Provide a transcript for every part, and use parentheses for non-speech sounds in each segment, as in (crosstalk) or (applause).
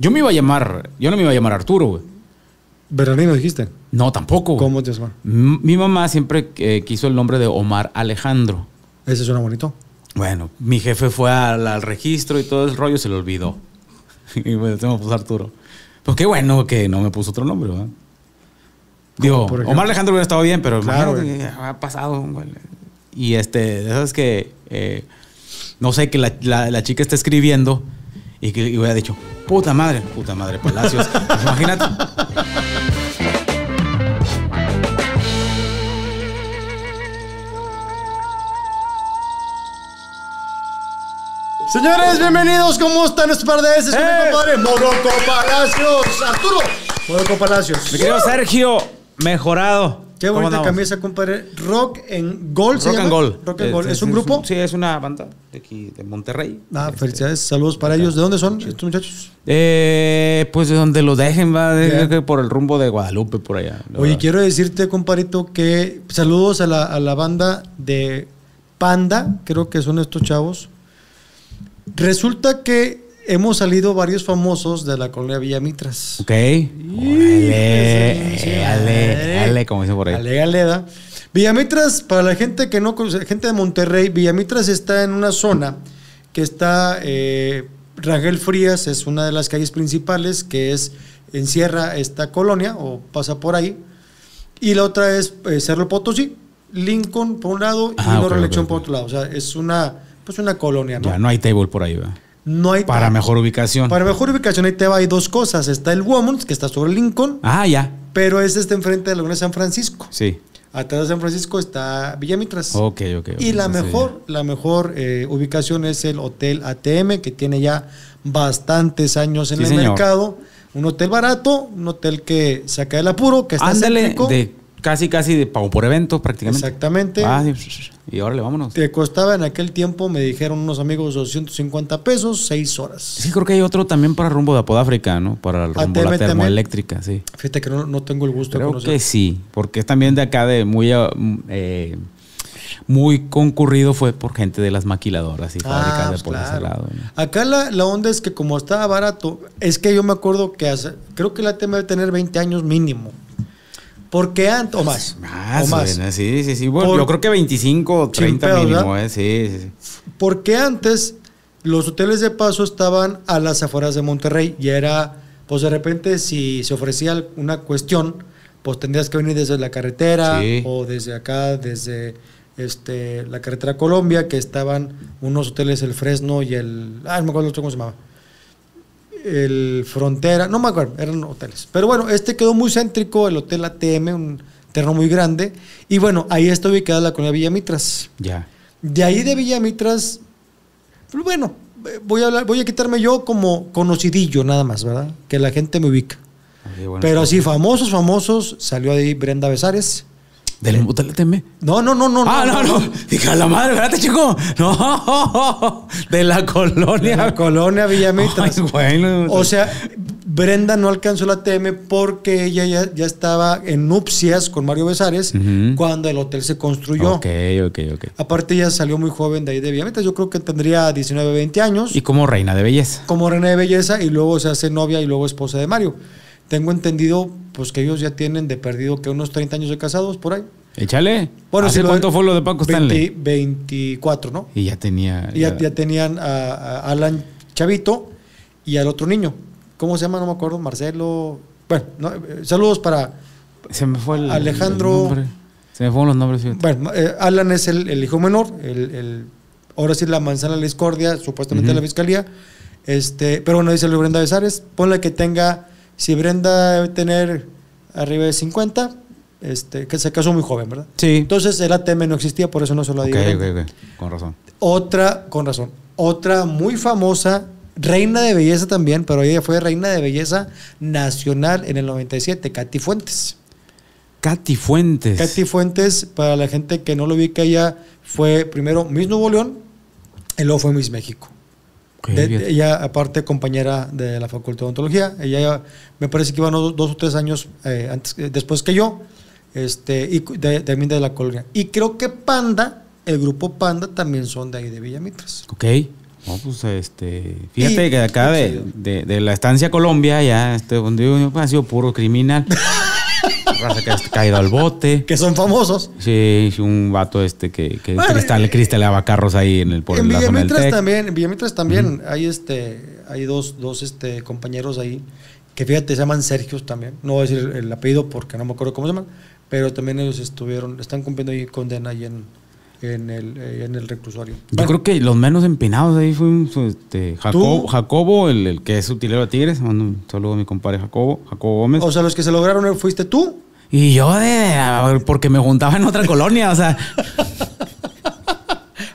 Yo me iba a llamar, yo no me iba a llamar Arturo, güey. Bernardino dijiste. No, tampoco. ¿Cómo te llamas? Mi mamá siempre eh, quiso el nombre de Omar Alejandro. Ese suena bonito. Bueno, mi jefe fue al, registro y todo el rollo se lo olvidó. (laughs) y me, puso Arturo. Porque qué bueno que no me puso otro nombre, ¿verdad? Digo, Omar Alejandro hubiera estado bien, pero claro, ha pasado. Güey. Y este, sabes que, eh, no sé, que la, chica está escribiendo y que y hubiera dicho, Puta madre, puta madre, Palacios. (laughs) Imagínate. Señores, bienvenidos, ¿cómo están estos par de veces? ¡Eh! compadre Palacios, Arturo Moroco Palacios. Mi querido Sergio, mejorado. Qué bonita camisa, compadre. Rock en Gol. Rock and Gol. Rock and eh, Gol. ¿Es, un grupo? sí, es una banda de aquí, de Monterrey. Ah, este, felicidades. Saludos para ellos. ¿De dónde son estos muchachos? Eh, pues de donde lo dejen, va. por el rumbo de Guadalupe, por allá. Oye, quiero decirte, compadrito, que saludos a la, a la banda de Panda. Creo que son estos chavos. Resulta que hemos salido varios famosos de la colonia Villamitras. Ok. Órale, ale, ale, como dicen por ahí. Ale, aleda. Villamitras, para la gente que no gente de Monterrey, Villamitras está en una zona que está, eh, Rangel Frías es una de las calles principales que es, encierra esta colonia o pasa por ahí. Y la otra es eh, Cerro Potosí, Lincoln por un lado y ah, okay, por otro lado. O sea, es una, pues una colonia, ¿no? Ya, no hay table por ahí, ¿verdad? no hay. Para mejor ubicación. Para mejor ubicación, ahí te va, hay dos cosas. Está el Woman's, que está sobre Lincoln. Ah, ya. Pero ese está enfrente de la Laguna de San Francisco. Sí. Atrás de San Francisco está Villa Mitras. Ok, ok. y la mejor, la mejor eh, ubicación es el Hotel ATM, que tiene ya bastantes años en el mercado. Un hotel barato, un hotel que saca el apuro, que está el de casi, casi de pago por evento prácticamente. Exactamente. Ah, y, ahora le vámonos. Te costaba en aquel tiempo, me dijeron unos amigos, 250 pesos, 6 horas. Sí, creo que hay otro también para rumbo de Apodáfrica, ¿no? Para el rumbo la termoeléctrica, sí. Fíjate que no, no tengo el gusto de conocer. que sí, porque también de acá de muy... Ah, eh, muy concurrido fue por gente de las maquiladoras y ah, fábricas de pues por Acá la, la, onda es que como estaba barato, es que yo me acuerdo que hace, creo que la tema debe tener 20 años mínimo. Porque antes, o más. Más, ah, o más. sí, sí, sí. Bueno, yo creo que 25 30 mínimo, eh, sí, sí, Porque antes los hoteles de paso estaban a las afueras de Monterrey y era, pues de repente si se ofrecía una cuestión, pues tendrías que venir desde la carretera o desde acá, desde este, la carretera Colombia, que estaban unos hoteles, el Fresno y el... Ah, no me acuerdo cómo se llamaba el Frontera, no me acuerdo, eran hoteles. Pero bueno, este quedó muy céntrico, el Hotel ATM, un terreno muy grande. Y bueno, ahí está ubicada la colonia Villa Mitras. Ya. De ahí de Villa Mitras, pues bueno, eh, voy a, voy a quitarme yo como conocidillo nada más, ¿verdad? Que la gente me ubica. Pero así, famosos, famosos, salió ahí Brenda Besares. Del eh, la TM? No, no, no, no. Ah, no, no. Dije, la madre, espérate, chico. No. (laughs) De la colonia. De la colonia Villamita. O sea, Brenda no alcanzó la TM porque ella ya, estaba en nupcias con Mario Besares cuando el hotel se construyó. Ok, ok, ok. Aparte, ella salió muy joven de ahí de Villamita. Yo creo que tendría 19, 20 años. Y como reina de belleza. Como reina de belleza y luego se hace novia y luego esposa de Mario. Tengo entendido pues que ellos ya tienen de perdido que unos 30 años de casados por ahí. Échale. Bueno, si cuánto fue lo de Paco Stanley? 24, ¿no? Y ya tenía. ya, tenían a, Alan Chavito y al otro niño. ¿Cómo se llama? No me acuerdo. Marcelo. Bueno, eh, saludos para. Se me fue el, Alejandro. se me fueron los nombres. Bueno, eh, Alan es el, hijo menor. El, ahora sí, la manzana de la discordia, supuestamente de la fiscalía. Este, pero bueno, dice Luis Brenda Besares, ponle que tenga si Brenda debe tener arriba de 50, este, que se casó muy joven, ¿verdad? Sí. Entonces el ATM no existía, por eso no se lo digo. Con razón. Otra, con razón. Otra muy famosa, reina de belleza también, pero ella fue reina de belleza nacional en el 97, Katy Fuentes. Katy Fuentes. Katy Fuentes, para la gente que no lo vi, que ella fue primero Miss Nuevo León y luego fue Miss México ella, aparte, compañera de la Facultad de Odontología, ella me parece que iba dos, o tres años eh, después que yo, este, y también de, la colonia. Y creo que Panda, el grupo Panda, también son de ahí, de Villamitras. Ok. No, pues este, fíjate que acá de, de, la estancia Colombia, ya este, donde yo sido puro criminal. (laughs) que ha caído al bote. Que son famosos. Sí, un vato este que, que cristal, carros ahí en el por en la del también, en Villamitras también hay este hay dos, dos este, compañeros ahí que fíjate, se llaman Sergio también. No voy a decir el apellido porque no me acuerdo cómo se llaman, pero también ellos estuvieron, están cumpliendo ahí condena ahí en, en el, eh, en el reclusorio. Yo creo que los menos empinados ahí fue este, Jacobo, el, que es utilero de Tigres. Mando un saludo a mi compadre Jacobo, Jacobo Gómez. O sea, los que se lograron fuiste tú y yo, de, porque me juntaba en otra colonia, o sea.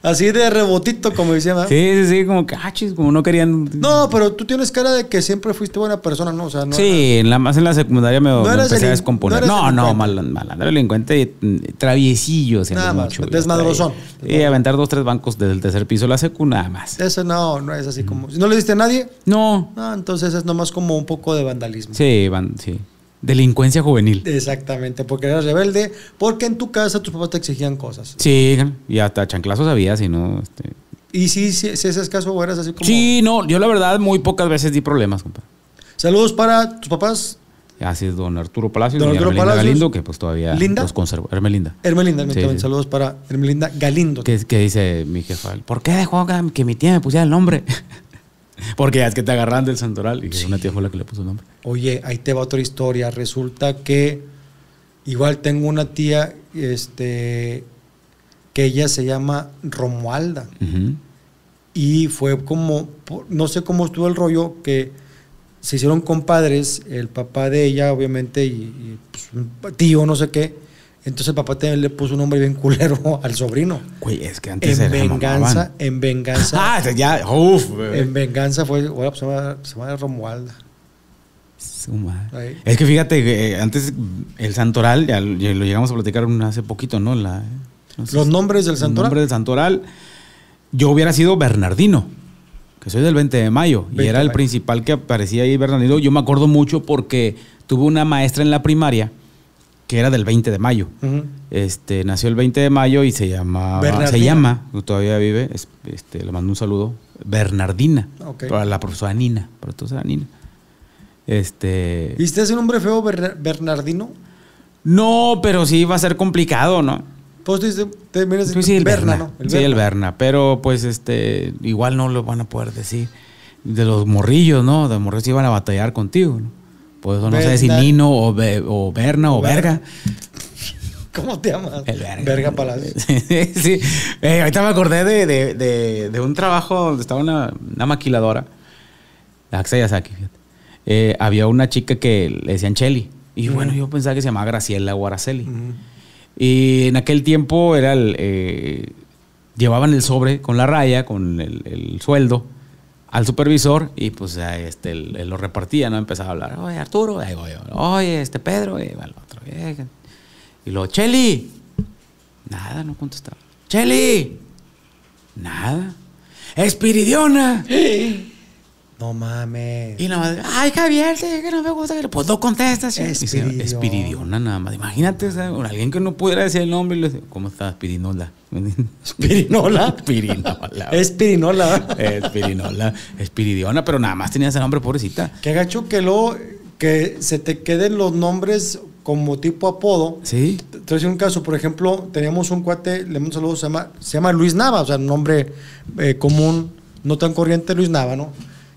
Así de rebotito, como decía. Sí, sí, sí, como cachis, ah, como no querían. No, pero tú tienes cara de que siempre fuiste buena persona, ¿no? O sea, Sí, en la, más en la secundaria me, empecé a descomponer. No, no, malandro, mal, delincuente traviesillo, siempre nada desmadrozón. Y aventar dos, tres bancos desde el tercer piso de la secu, nada más. Eso no, no es así como. Mm. ¿No le diste a nadie? No. Ah, entonces es nomás como un poco de vandalismo. Sí, sí. Delincuencia juvenil. Exactamente, porque eras rebelde, porque en tu casa tus papás te exigían cosas. Sí, y hasta chanclazos había, si no... Este. ¿Y si, si, si caso o eras así como...? Sí, no, yo la verdad muy pocas veces di problemas, compadre. Saludos para tus papás. Así es, don Arturo Palacio, don Arturo Palacios. Galindo, que pues todavía los conservo. Hermelinda. Hermelinda, saludos para Hermelinda Galindo. Que, dice mi jefa, ¿por qué dejó que mi tía me pusiera el nombre? (laughs) (laughs) Porque es que te agarran del santoral y una tía fue la que le puso nombre. Oye, ahí te va otra historia. Resulta que igual tengo una tía este, que ella se llama Romualda. Y fue como, no sé cómo estuvo el rollo, que se hicieron compadres, el papá de ella, obviamente, y, y pues, tío, no sé qué entonces el papá también le puso un nombre bien culero (laughs) al sobrino. Güey, es que antes en venganza, En venganza. (laughs) Ah, ya, uff. En venganza fue, bueno, pues, se llama, Romualda. Es que fíjate, eh, antes el Santoral, ya lo, llegamos a platicar hace poquito, ¿no? La, Los nombres del Santoral. Los nombres del Santoral. Yo hubiera sido Bernardino, que soy del 20 de mayo, y era el principal que aparecía ahí, Bernardino. Yo me acuerdo mucho porque tuve una maestra en la primaria que era del 20 de mayo. Este, nació el 20 de mayo y se llama se llama, todavía vive, este, le mando un saludo, Bernardina, para la profesora Nina, profesora Nina. Este, ¿Viste ese hombre feo Bernardino? No, pero sí va a ser complicado, ¿no? Pues tú, te el Berna, ¿no? sí, el Berna, pero pues este igual no lo van a poder decir de los morrillos, ¿no? De los morrillos iban a batallar contigo, ¿no? Pues no sé si Nino o, o Berna o Verga. (laughs) ¿Cómo te llamas? verga. verga Palacio. (laughs) sí, eh, ahorita me acordé de, un trabajo donde estaba una, maquiladora. La eh, había una chica que le decían Cheli Y bueno, yo pensaba que se llamaba Graciela o Y en aquel tiempo era eh, llevaban el sobre con la raya, con el sueldo al supervisor y pues este, lo repartía, ¿no? Empezaba a hablar, oye Arturo, oye este Pedro, y el otro, y luego, Cheli, nada, no contestaba, Cheli, nada, Espiridiona. (laughs) No mames. Y nada más ay Javier, te que no me gusta. Pues no contestas. Espiridiona nada más. Imagínate, alguien que no pudiera decir el nombre. Y le dice, ¿Cómo estás, Espirinola, (laughs) ¿Espirinola? Espirinola. Espirinola. Espiridiona, pero nada más tenía ese nombre, pobrecita. que gacho que luego que se te queden los nombres como tipo apodo. Sí. Te un caso, por ejemplo, teníamos un cuate, le mando un saludo, se llama, se llama Luis Nava, o sea, un nombre eh, común, no tan corriente, Luis Nava, ¿no?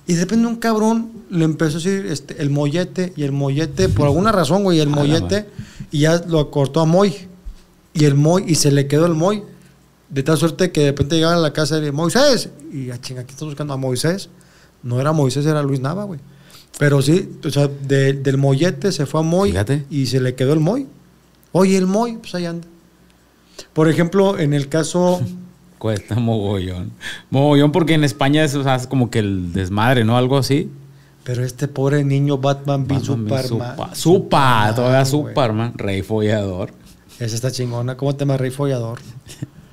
Y de repente un cabrón le empezó a decir este, el mollete y el mollete, por alguna razón, güey, el (laughs) mollete, y ya lo cortó a Moy. Y el Moy, y se le quedó el Moy. De tal suerte que de repente llegaban a la casa de Moisés. Y a ah, chinga, aquí estás buscando a Moisés. No era Moisés, era Luis Nava, güey. Pero sí, o sea, del mollete se fue a Moy y se le quedó el Moy. Oye, el Moy, pues ahí anda. Por ejemplo, en el caso (laughs) Cuesta mogollón. Mogollón porque en España es, como que el desmadre, ¿no? Algo así. Pero este pobre niño Batman, Batman Superman. Supa, supa todavía Superman, rey follador. Esa está chingona. ¿Cómo te llamas? rey follador?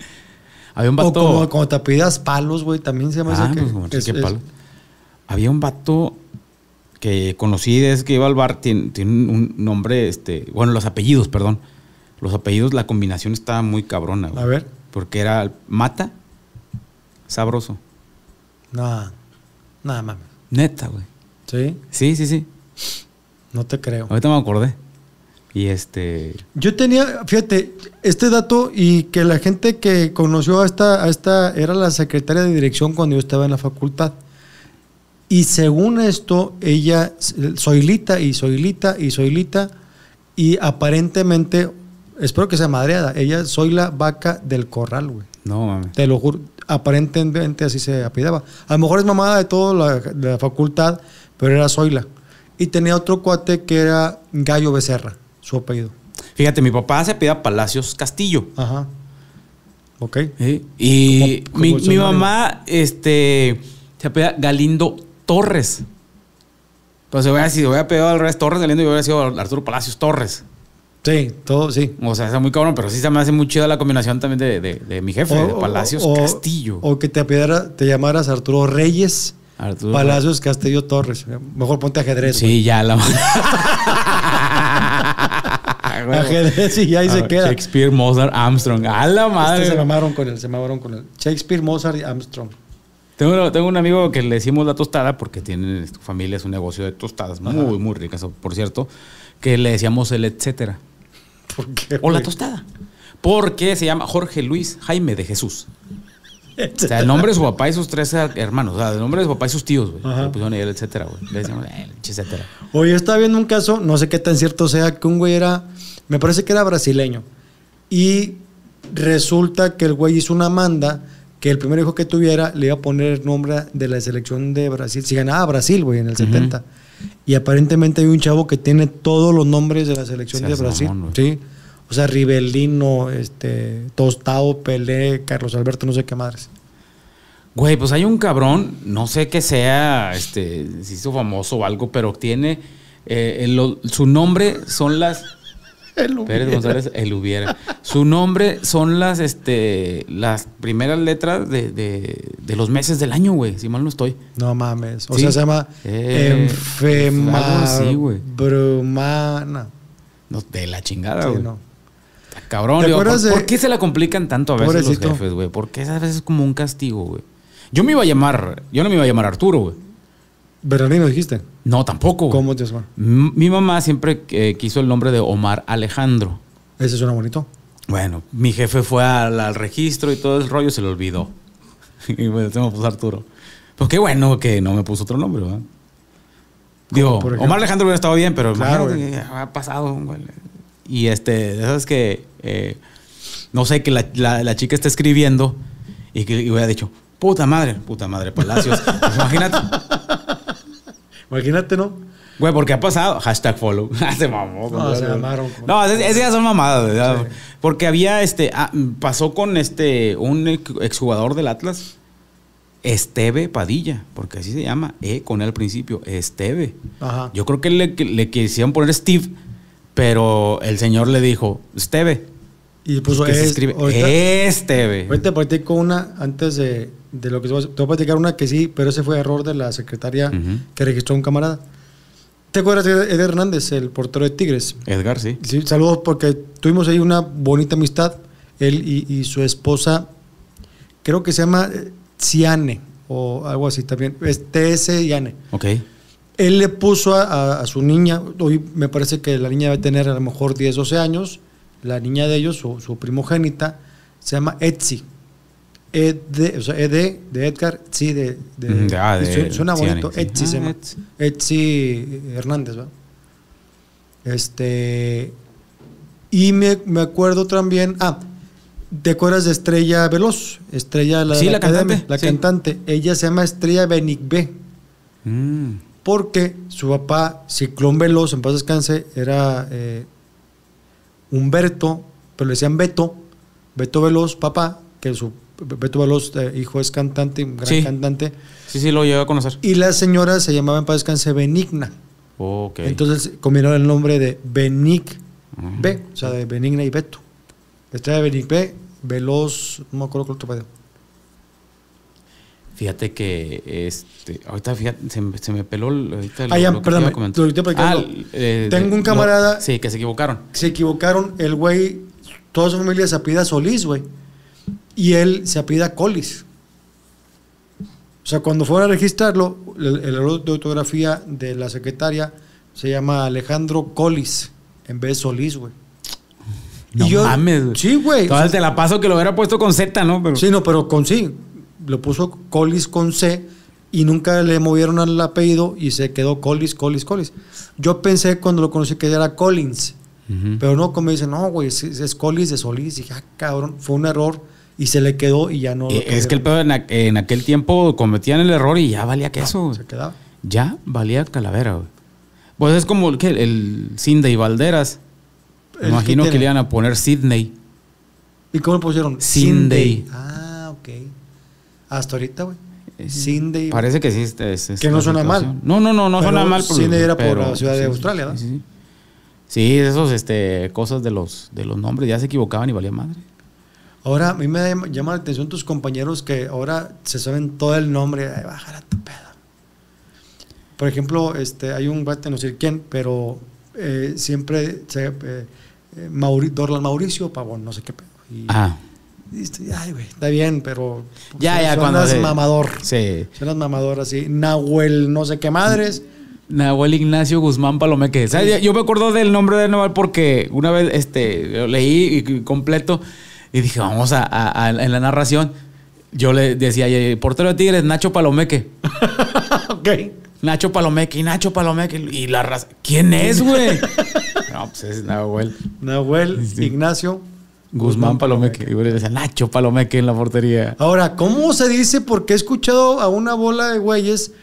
(laughs) Había un vato. O como, te pidas palos, güey, también se llama ese ah, que, pues, Había un vato que conocí desde que iba al bar, tiene, un nombre, este, bueno, los apellidos, perdón. Los apellidos, la combinación está muy cabrona, güey. A ver porque era mata, sabroso. Nada, nada mames. Neta, güey. ¿Sí? Sí, sí, sí. No te creo. Ahorita me acordé. Y este. Yo tenía, fíjate, este dato y que la gente que conoció a esta, a esta era la secretaria de dirección cuando yo estaba en la facultad. Y según esto, ella, Soilita y Soilita y Soilita, y aparentemente espero que sea madreada. Ella, soy la vaca del corral, güey. No, mames. Te lo juro. Aparentemente así se apidaba. A lo mejor es mamada de toda la, facultad, pero era Zoila. Y tenía otro cuate que era Gallo Becerra, su apellido. Fíjate, mi papá se apellida Palacios Castillo. Ajá. Ok. Y mi, mamá este, se apellida Galindo Torres. Entonces, voy a decir, voy a al revés Torres Galindo yo voy a decir Arturo Palacios Torres. Sí, todo, sí. O sea, está muy cabrón, pero sí se me hace muy chida la combinación también de, mi jefe, de Palacios Castillo. O que te, apidara, te llamaras Arturo Reyes. Palacios Castillo Torres. Mejor ponte ajedrez. Sí, ya la. (laughs) (laughs) ajedrez y ahí se ah, queda. Shakespeare, Mozart, Armstrong. A la este madre. se mamaron con él, se mamaron con él. Shakespeare, Mozart Armstrong. Tengo, un amigo que le decimos la tostada porque tiene su familia, es un negocio de tostadas muy, muy ricas, por cierto, que le decíamos el etcétera o la tostada. Porque se llama Jorge Luis Jaime de Jesús. O sea, el nombre de su papá y sus tres hermanos. O el nombre de su papá y sus tíos, güey. etcétera, güey. Eh, etcétera. Oye, estaba viendo un caso, no sé qué tan cierto sea, que un güey era. Me parece que era brasileño. Y resulta que el güey hizo una manda que el primer hijo que tuviera le iba a poner el nombre de la selección de Brasil. Si ganaba Brasil, güey, en el 70. Y aparentemente hay un chavo que tiene todos los nombres de la selección de Brasil. sí. O sea, Rivelino, este, Tostado, Pelé, Carlos Alberto, no sé qué madres. Güey, pues hay un cabrón, no sé qué sea, este, si hizo famoso o algo, pero tiene. Eh, eh, su nombre son las el Pérez González, el hubiera. Su nombre son las, este, las primeras letras de, los meses del año, güey, si mal no estoy. No mames. O sea, se llama eh, Sí, güey. Brumana. No, de la chingada, güey. Sí, no. Cabrón, ¿por, qué se la complican tanto a veces los jefes, güey? Porque a veces es como un castigo, güey. Yo me iba a llamar, yo no me iba a llamar Arturo, güey. Bernardino dijiste. No, tampoco. ¿Cómo te suena? Mi mamá siempre eh, quiso el nombre de Omar Alejandro. Ese suena bonito. Bueno, mi jefe fue al, registro y todo el rollo se lo olvidó. (laughs) y me, puso Arturo. Pues qué bueno que no me puso otro nombre, ¿verdad? Digo, Omar Alejandro hubiera estado bien, pero claro, ha pasado. Y este, ¿sabes que, eh, no sé, que la, chica está escribiendo y que y hubiera dicho, puta madre, puta madre, Palacios. (laughs) Pues, imagínate. Imagínate, ¿no? Güey, porque ha pasado. Hashtag follow. (laughs) Ah, se mamó. No, se llamaron. No, esas ya son mamadas. Porque había este. Ah, pasó con este. Un exjugador del Atlas. Esteve Padilla, porque así se llama, eh, con él al principio, Esteve. Ajá. Yo creo que le, quisieron poner Steve, pero el señor le dijo, Esteve. Y puso pues es, se escribe Esteve. Ahorita con una antes de de lo que te voy a platicar una que sí, pero ese fue error de la secretaria que registró un camarada. ¿Te acuerdas de Ed Hernández, el portero de Tigres? Edgar, sí. sí saludos porque tuvimos ahí una bonita amistad, él y, su esposa, creo que se llama eh, Ciane o algo así también, es TS Yane. Ok. Él le puso a, su niña, hoy me parece que la niña debe tener a lo mejor 10, 12 años, la niña de ellos, su primogénita, se llama Etsy. ED, o sea, e de Edgar, sí, de. de, de ah, suena bonito, Etsy se ah, Hernández, ¿va? Este. Y me, acuerdo también. Ah, te acuerdas de Estrella Veloz, Estrella la, la, Academia, cantante. La cantante. Ella se llama Estrella Benigbe. Mm. Porque su papá, Ciclón Veloz, en paz descanse, era eh, Humberto, pero le decían Beto, Beto Veloz, papá, que su Beto Veloz, eh, hijo, es cantante, gran cantante. Sí, sí, lo llevo a conocer. Y la señora se llamaba en paz descanse Benigna. Entonces combinaron el nombre de Benig B, o sea, de Benigna y Beto. estaba Benig B, Veloz, no me acuerdo cuál otro pedo. Fíjate que este, ahorita fíjate, se, me peló ahorita lo, ah, ya, perdón, ah, eh, Tengo un camarada. sí, que se equivocaron. Se equivocaron, el güey, toda su familia se apida Solís, güey y él se apida Collis. O sea, cuando fuera a registrarlo, el, error de autografía de la secretaria se llama Alejandro Collis, en vez de Solís, güey. No y mames, güey. Sí, güey. te la paso que lo hubiera puesto con Z, ¿no? Pero... Sí, no, pero con sí. Lo puso Collis con C y nunca le movieron al apellido y se quedó Collis, Collis, Collis. Yo pensé cuando lo conocí que era Collins. Pero no, como dicen, no, güey, es, es Collis de Solís. Y dije, ah, cabrón, fue un error y se le quedó y ya no. Eh, es que el pedo en, aquel tiempo cometían el error y ya valía queso. Se quedaba. Ya valía calavera, güey. Pues es como el, el y Valderas. Me imagino que, le iban a poner Sydney. ¿Y cómo le pusieron? Cindy. Ah, ok. Hasta ahorita, güey. Cindy. Eh, parece que sí. que no suena mal. No, no, no, no suena mal. Sydney era por la ciudad de Australia, ¿no? Sí, sí. sí esos, este, cosas de los, de los nombres ya se equivocaban y valía madre. Ahora a mí me llama la atención tus compañeros que ahora se saben todo el nombre. Ay, bajar a tu pedo. Por ejemplo, este, hay un guate, no sé quién, pero eh, siempre se, eh, Dorlan Mauricio Pavón, no sé qué pedo. Ah. ay, güey, está bien, pero. Ya, ya, cuando. las mamador. Sí. las mamador así. Nahuel, no sé qué madres. Nahuel Ignacio Guzmán Palomeque. Yo me acuerdo del nombre de Nahuel porque una vez este, leí completo. Y dije, vamos a, en la narración. Yo le decía, el portero de Tigres, Nacho Palomeque. (laughs) ok. Nacho Palomeque, y Nacho Palomeque. Y la raza, ¿quién es, güey? (laughs) no, pues es Nahuel. Nahuel, Ignacio. Guzmán, Palomeque. Y le decía, Nacho Palomeque en la portería. Ahora, ¿cómo se dice? Porque he escuchado a una bola de güeyes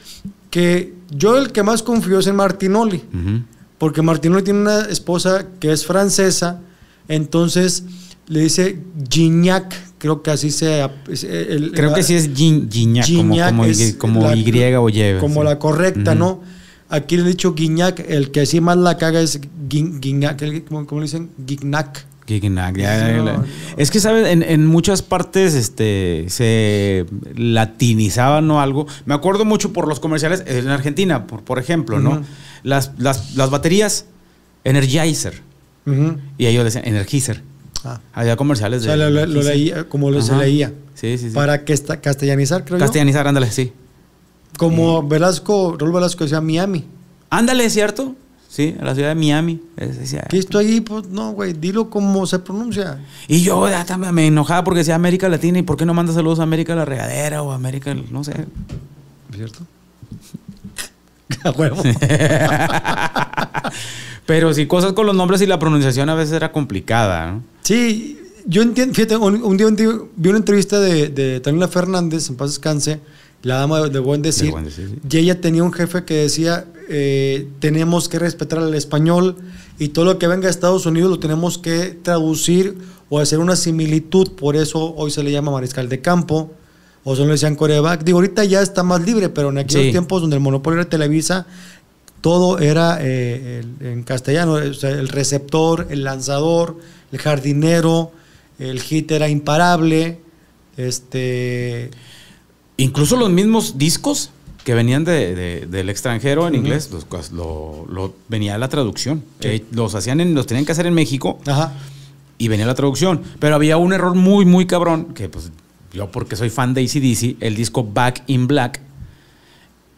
que yo el que más confío es en Martinoli. Porque Martinoli tiene una esposa que es francesa. Entonces le dice Gignac, creo que así se... Eh, creo que sí es Gin, como, Y o Y. Como la correcta, ¿no? Aquí le he dicho Gignac, el que así más la caga es Gignac, ¿cómo, le dicen? Gignac. Gignac, Es que, ¿sabes? En, muchas partes este, se latinizaban o algo. Me acuerdo mucho por los comerciales en Argentina, por, ejemplo, ¿no? las, las, baterías, Energizer. Y ellos decían Energizer. Ah. Había comerciales de. O lo, leía, como se leía. Sí, sí, sí. Para que castellanizar, creo Castellanizar, ándale, sí. Como eh. Velasco, Raúl Velasco decía Miami. Ándale, ¿cierto? Sí, a la ciudad de Miami. ¿Qué estoy ahí? Pues no, güey, dilo como se pronuncia. Y yo ya, también me enojaba porque decía América Latina y ¿por qué no manda saludos a América la Regadera o América, no sé? ¿Cierto? (laughs) a huevo. (laughs) Pero sí, cosas con los nombres y la pronunciación a veces era complicada, ¿no? Sí, yo entiendo, fíjate, un, día, vi una entrevista de, de Fernández, en paz descanse, la dama de, Buen Decir, y ella tenía un jefe que decía, eh, tenemos que respetar al español y todo lo que venga de Estados Unidos lo tenemos que traducir o hacer una similitud, por eso hoy se le llama mariscal de campo, o se le decían coreback. Digo, ahorita ya está más libre, pero en aquellos tiempos donde el monopolio era Televisa, todo era eh, en castellano, el receptor, el lanzador, el jardinero, el hit era imparable, este... Incluso los mismos discos que venían del extranjero en inglés, los, lo, venía la traducción. Eh, los hacían los tenían que hacer en México y venía la traducción. Pero había un error muy, muy cabrón, que pues yo porque soy fan de ACDC, el disco Back in Black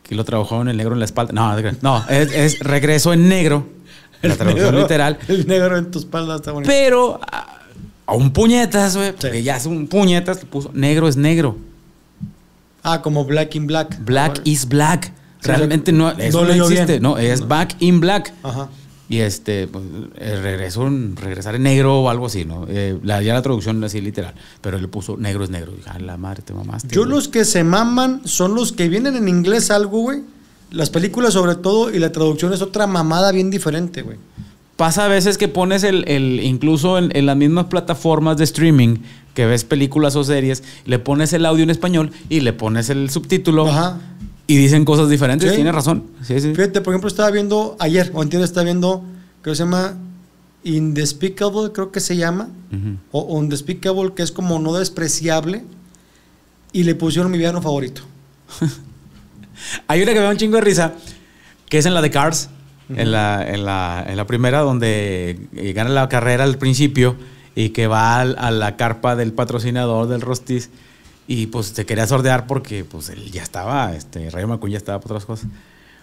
que lo trabajaron en negro en la espalda. No, no, es, regreso en negro. (laughs) la traducción literal. El negro en tu espalda está bonito. Pero a, un puñetas, güey. Ya es un puñetas, le puso negro es negro. Ah, como black in black. Black is black. Realmente no, no, no existe. No, es back in black. Ajá. Y este, pues, eh, regresar en negro o algo así, ¿no? Eh, la, ya la traducción así literal, pero él le puso negro es negro. Dije, la madre, te mamaste. Yo los que se maman son los que vienen en inglés algo, güey. Las películas sobre todo y la traducción es otra mamada bien diferente, güey. Pasa a veces que pones el, incluso en, en las mismas plataformas de streaming, que ves películas o series, le pones el audio en español y le pones el subtítulo. Ajá. Y dicen cosas diferentes, tiene razón. Fíjate, por ejemplo, estaba viendo ayer, o entiendo, estaba viendo, creo que se llama Indespicable, creo que se llama, o, Undespicable, que es como no despreciable, y le pusieron mi piano favorito. (laughs) Hay una que me da un chingo de risa, que es en la de Cars, en, la, en, la, en, la, primera, donde eh, gana la carrera al principio y que va a la carpa del patrocinador del Rostis y pues te quería sordear porque pues él ya estaba, este, Rayo McQueen ya estaba por otras cosas.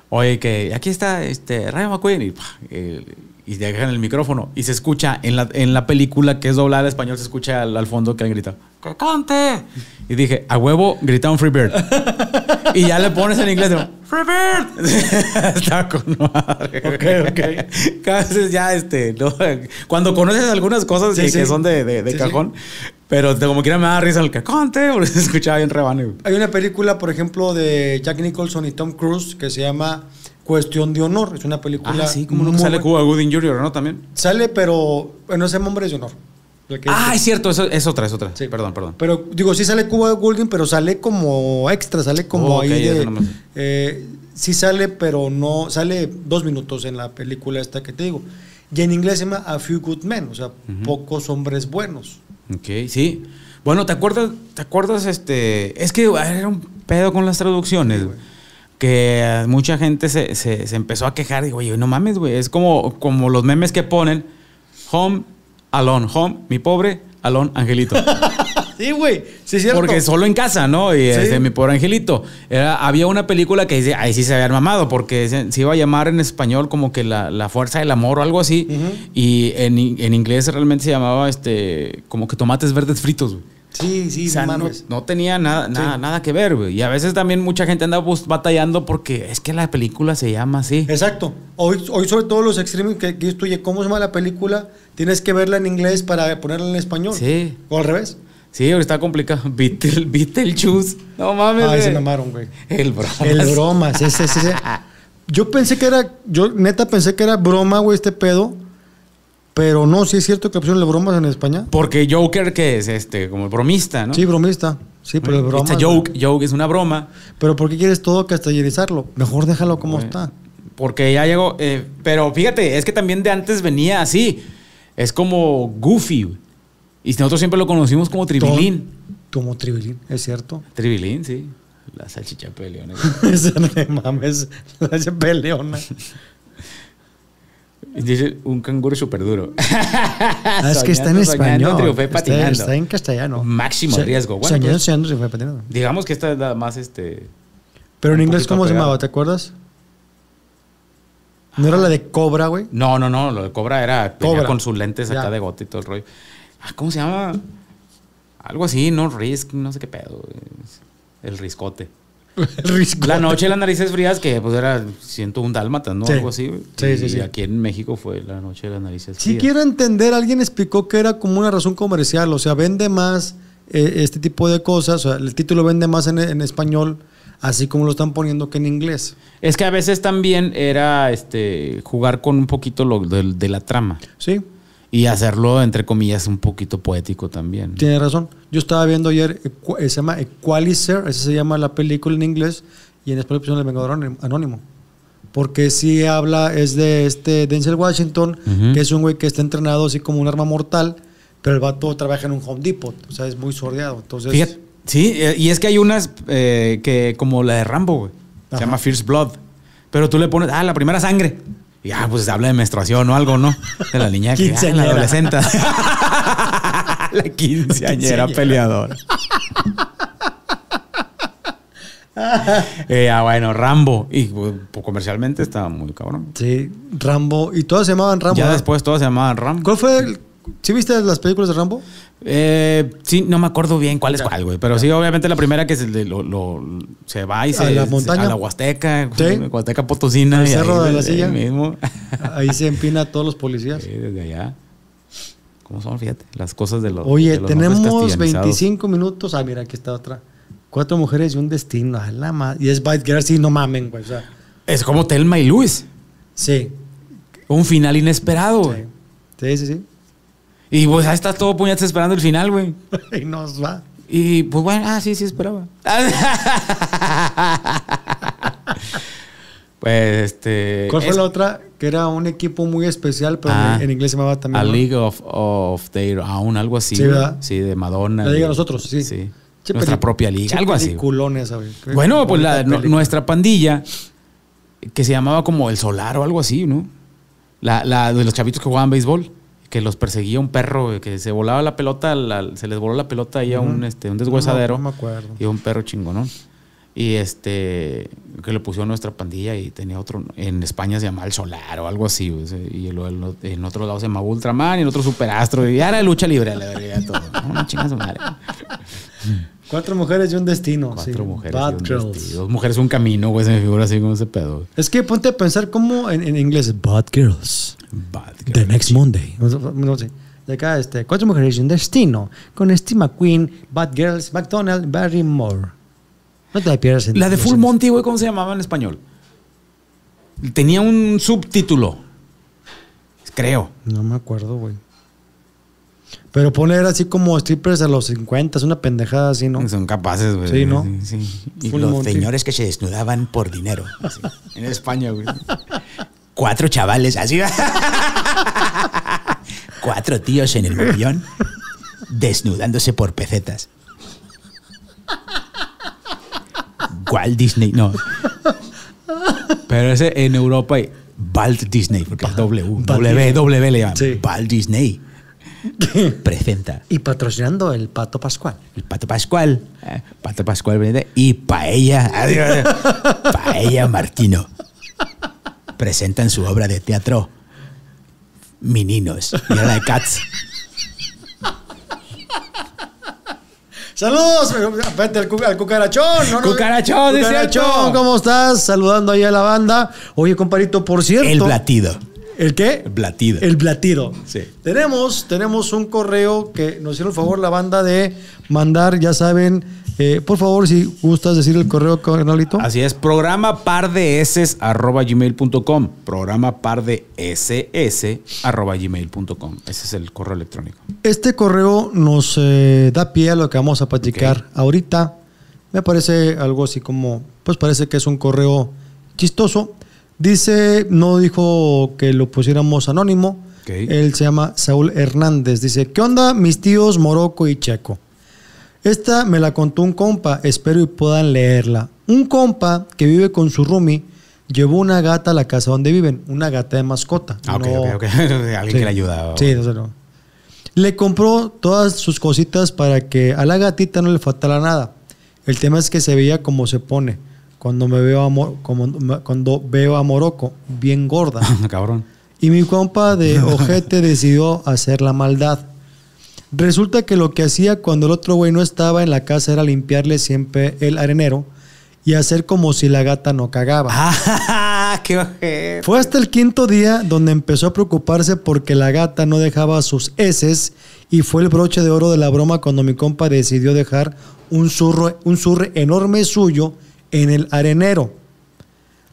Oye, que aquí está este, Rayo McQueen y, eh, y dejan el micrófono y se escucha en la, en la película que es doblada al español, se escucha al, fondo que han grita, ¡que cante! Y dije, a huevo, grita un Free Bird. (laughs) y ya le pones en inglés, digo, Free Bird. (laughs) con madre. Ok, ok. Cada vez ya, este, cuando conoces algunas cosas que, son de, cajón, pero como quiera me da risa el caconte, (laughs) porque se escuchaba bien rebane. Hay una película, por ejemplo, de Jack Nicholson y Tom Cruise que se llama Cuestión de Honor. Es una película. Ah, sí, como no sale Cuba Gooding Jr., ¿no? También. Sale, pero no es Hombres de Honor. Ah, es, cierto, es otra, es otra. Sí. Perdón, perdón. Pero digo, sí sale Cuba Gooding, pero sale como extra, sale como oh, ahí de. Eh, sí sale, pero no. Sale dos minutos en la película esta que te digo. Y en inglés se llama A Few Good Men, o sea, pocos hombres buenos. Ok, sí. Bueno, ¿te acuerdas? ¿Te acuerdas? Este. Es que era un pedo con las traducciones, que mucha gente se, se, empezó a quejar. Digo, oye, no mames, güey. Es como, como los memes que ponen. Home, alone. Home, mi pobre, Alon Angelito. (laughs) sí, güey. Sí, Porque solo en casa, ¿no? Y desde mi pobre angelito. Era, había una película que dice, ahí sí se había mamado, porque se, iba a llamar en español como que la, la fuerza del amor o algo así. Y en, en, inglés realmente se llamaba este como que tomates verdes fritos, güey. Sí, sí, no, tenía nada, nada, que ver, güey. Y a veces también mucha gente anda batallando porque es que la película se llama así. Exacto. Hoy, hoy sobre todo los extremos que, ¿cómo se llama la película? Tienes que verla en inglés para ponerla en español. Sí. O al revés. Sí, está complicado. (laughs) Beetle, Beetlejuice. No mames. Ay, ah, se mamaron, güey. El broma. El bromas. Sí, sí, sí. Yo pensé que era, yo neta pensé que era broma, güey, este pedo. Pero no, sí es cierto que pusieron las bromas en España. Porque Joker, que es? Este, como bromista, ¿no? Sí, bromista. Sí, pero el broma. Este joke. Joke es una broma. Pero ¿por qué quieres todo castellarizarlo? Mejor déjalo como está. Porque ya llegó. Eh, pero fíjate, es que también de antes venía así. Es como goofy. Y nosotros siempre lo conocimos como tribilín. Como tribilín, es cierto. Tribilín, sí. La salchicha peleona. (laughs) Esa no mames. La salchicha peleona. Dice un canguro súper duro. (laughs) Ah, es que está en español. Está, en castellano. Máximo riesgo. Pues, digamos que esta es la más este. Pero en inglés, ¿cómo se llamaba? ¿Te acuerdas? ¿No era la de Cobra, güey? No, no, no. Lo de Cobra era. Cobra. con sus lentes acá de gota y todo el rollo. Ah, ¿Cómo se llama? Algo así, ¿no? Risk, no sé qué pedo. El riscote la noche de las narices frías, que pues era un dálmata ¿no? Algo así. Sí, aquí en México fue la noche de las narices frías. Si quiero entender, alguien explicó que era como una razón comercial, o sea, vende más eh, este tipo de cosas, o sea, el título vende más en, español, así como lo están poniendo que en inglés. Es que a veces también era este jugar con un poquito lo, de, de la trama. Sí y hacerlo, entre comillas, un poquito poético también. Tiene razón. Yo estaba viendo ayer, eh, eh, se llama Equalizer, eh, esa se llama la película en inglés, y en español pusieron El Vengador Anónimo. Porque sí habla, es de este Denzel Washington, que es un güey que está entrenado así como un arma mortal, pero el vato trabaja en un Home Depot, o sea, es muy sordeado. Entonces... sí, y es que hay unas que, como la de Rambo, se llama First Blood, pero tú le pones, ah, la primera sangre ya, ah, pues habla de menstruación o algo, ¿no? De la niña que ah, la adolescente. (laughs) la quinceañera peleadora. Eh, ah, bueno, Rambo. Y pues, comercialmente estaba muy cabrón. Sí, Rambo. Y todas se llamaban Rambo. Ya después todas se llamaban Rambo. ¿Cuál fue el ¿Sí viste las películas de Rambo? Eh, sí, no me acuerdo bien cuál es cuál, güey. Pero sí, obviamente la primera que se, lo, se va y se. A la montaña. A la Huasteca. ¿Sí? Huasteca Potosina. cerro ahí, de la silla. (laughs) Ahí se empina a todos los policías. Sí, desde allá. ¿Cómo son? Fíjate, las cosas de los. Oye, tenemos 25 minutos. Ah, mira, aquí está otra. Cuatro mujeres y un destino. A la Y es Bite Girl, sí, no mamen, güey. O sea. Es como Telma y Luis. Sí. Un final inesperado, güey. sí, sí, sí. Y pues ahí está todo puñetas esperando el final, güey. (laughs) y nos va. Y pues bueno, ah, sí, sí esperaba. (laughs) pues este. ¿Cuál fue la otra? Que era un equipo muy especial, pero ah, en inglés se llamaba también. A League of, of Their algo así. Sí, ¿verdad? Sí, de Madonna. La Liga de nosotros, sí. nuestra propia liga, algo así. Culones, bueno, pues nuestra pandilla, que se llamaba como El Solar o algo así, ¿no? La, la de los chavitos que jugaban béisbol que los perseguía un perro, que se volaba la pelota, se les voló la pelota ahí a un, este, un deshuesadero. me acuerdo. Y un perro chingón, ¿no? Y este, que le pusieron nuestra pandilla y tenía otro, en España se llamaba El Solar o algo así, y en otro lado se llamaba Ultraman y en otro Superastro, y era lucha libre, la verdad, todo. Una chingada madre. Cuatro mujeres y un destino. Cuatro mujeres destino. Dos mujeres Y un camino, güey, se me figura así con ese pedo. Es que ponte a pensar como en, inglés, Bad Girls. The Next Monday. No sé. De acá, este, cuatro mujeres y un destino, con Steve McQueen, Bad Girls, McDonald, Moore. No te pierdas. la de Full Monty, güey, ¿cómo se llamaba en español? Tenía un subtítulo. Creo. No me acuerdo, güey. Pero poner así como strippers a los 50 es una pendejada así, ¿no? Son capaces, güey. Sí, ¿no? Sí, los señores que se desnudaban por dinero. (laughs) en España, güey. (laughs) Cuatro chavales, así. (laughs) Cuatro tíos en el millón desnudándose por pesetas. Walt Disney? No. Pero ese en Europa hay Walt Disney, porque es W, W, W le Walt Disney. (laughs) Presenta. Y patrocinando el Pato Pascual. El Pato Pascual. Eh, Pato Pascual y Paella. adiós, (laughs) Paella Martino. Presentan su obra de teatro Mininos Y de Cats. Saludos, vete al, cucarachón. No, cucarachón, dice, cucarachón, ¿cómo estás? Saludando ahí a la banda. Oye, comparito, por cierto. El platido. ¿El qué? El blatido. El platido. Sí. Tenemos, tenemos un correo que nos hicieron el favor la banda de mandar, ya saben, eh, por favor, si gustas decir el correo, carnalito. Así es, programa par de arroba gmail.com. Programa par de ss Ese es el correo electrónico. Este correo nos eh, da pie a lo que vamos a platicar ahorita. Me parece algo así como, pues parece que es un correo chistoso. Dice, no dijo que lo pusiéramos anónimo. Él se llama Saúl Hernández. Dice, ¿qué onda mis tíos Moroco y Checo? Esta me la contó un compa, espero y puedan leerla. Un compa que vive con su rumi llevó una gata a la casa donde viven, una gata de mascota. Ah, ok, ok, (laughs) Alguien que le ayudaba. Sí, no, Le compró todas sus cositas para que a la gatita no le faltara nada. El tema es que se veía como se pone. Cuando me veo a, como, cuando veo a Morocco, bien gorda. (laughs) Cabrón. Y mi compa de (laughs) ojete decidió hacer la maldad. Resulta que lo que hacía cuando el otro güey no estaba en la casa era limpiarle siempre el arenero y hacer como si la gata no cagaba. (laughs) Ah, fue hasta el quinto día donde empezó a preocuparse porque la gata no dejaba sus heces y fue el broche de oro de la broma cuando mi compa decidió dejar un, zurro, un enorme suyo en el arenero.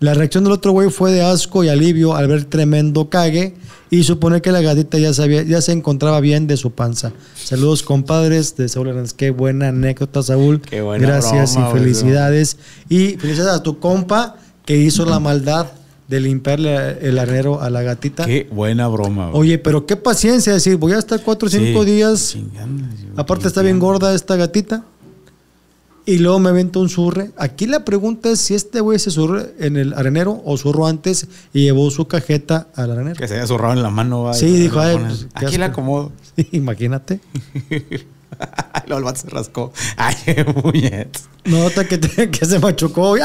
La reacción del otro güey fue de asco y alivio al ver tremendo cague y suponer que la gatita ya, sabía, ya se encontraba bien de su panza. Saludos, compadres de Saúl Hernández. Qué buena anécdota, Saúl. Qué buena Gracias y felicidades. Y felicidades a tu compa que hizo la maldad de limpiarle el arnero a la gatita. Qué buena broma. Oye, pero qué paciencia decir, voy a estar cuatro o cinco días. Aparte está bien gorda esta gatita y luego me aventó un zurre. Aquí la pregunta es si este güey se zurre en el arenero o zurró antes y llevó su cajeta al arenero. Que se haya zurrado en la mano. sí, dijo, ay, pues, aquí la acomodo. (laughs) Sí, imagínate. (laughs) Luego el se rascó. (laughs) Ay, muñeco! Nota que, que se machucó.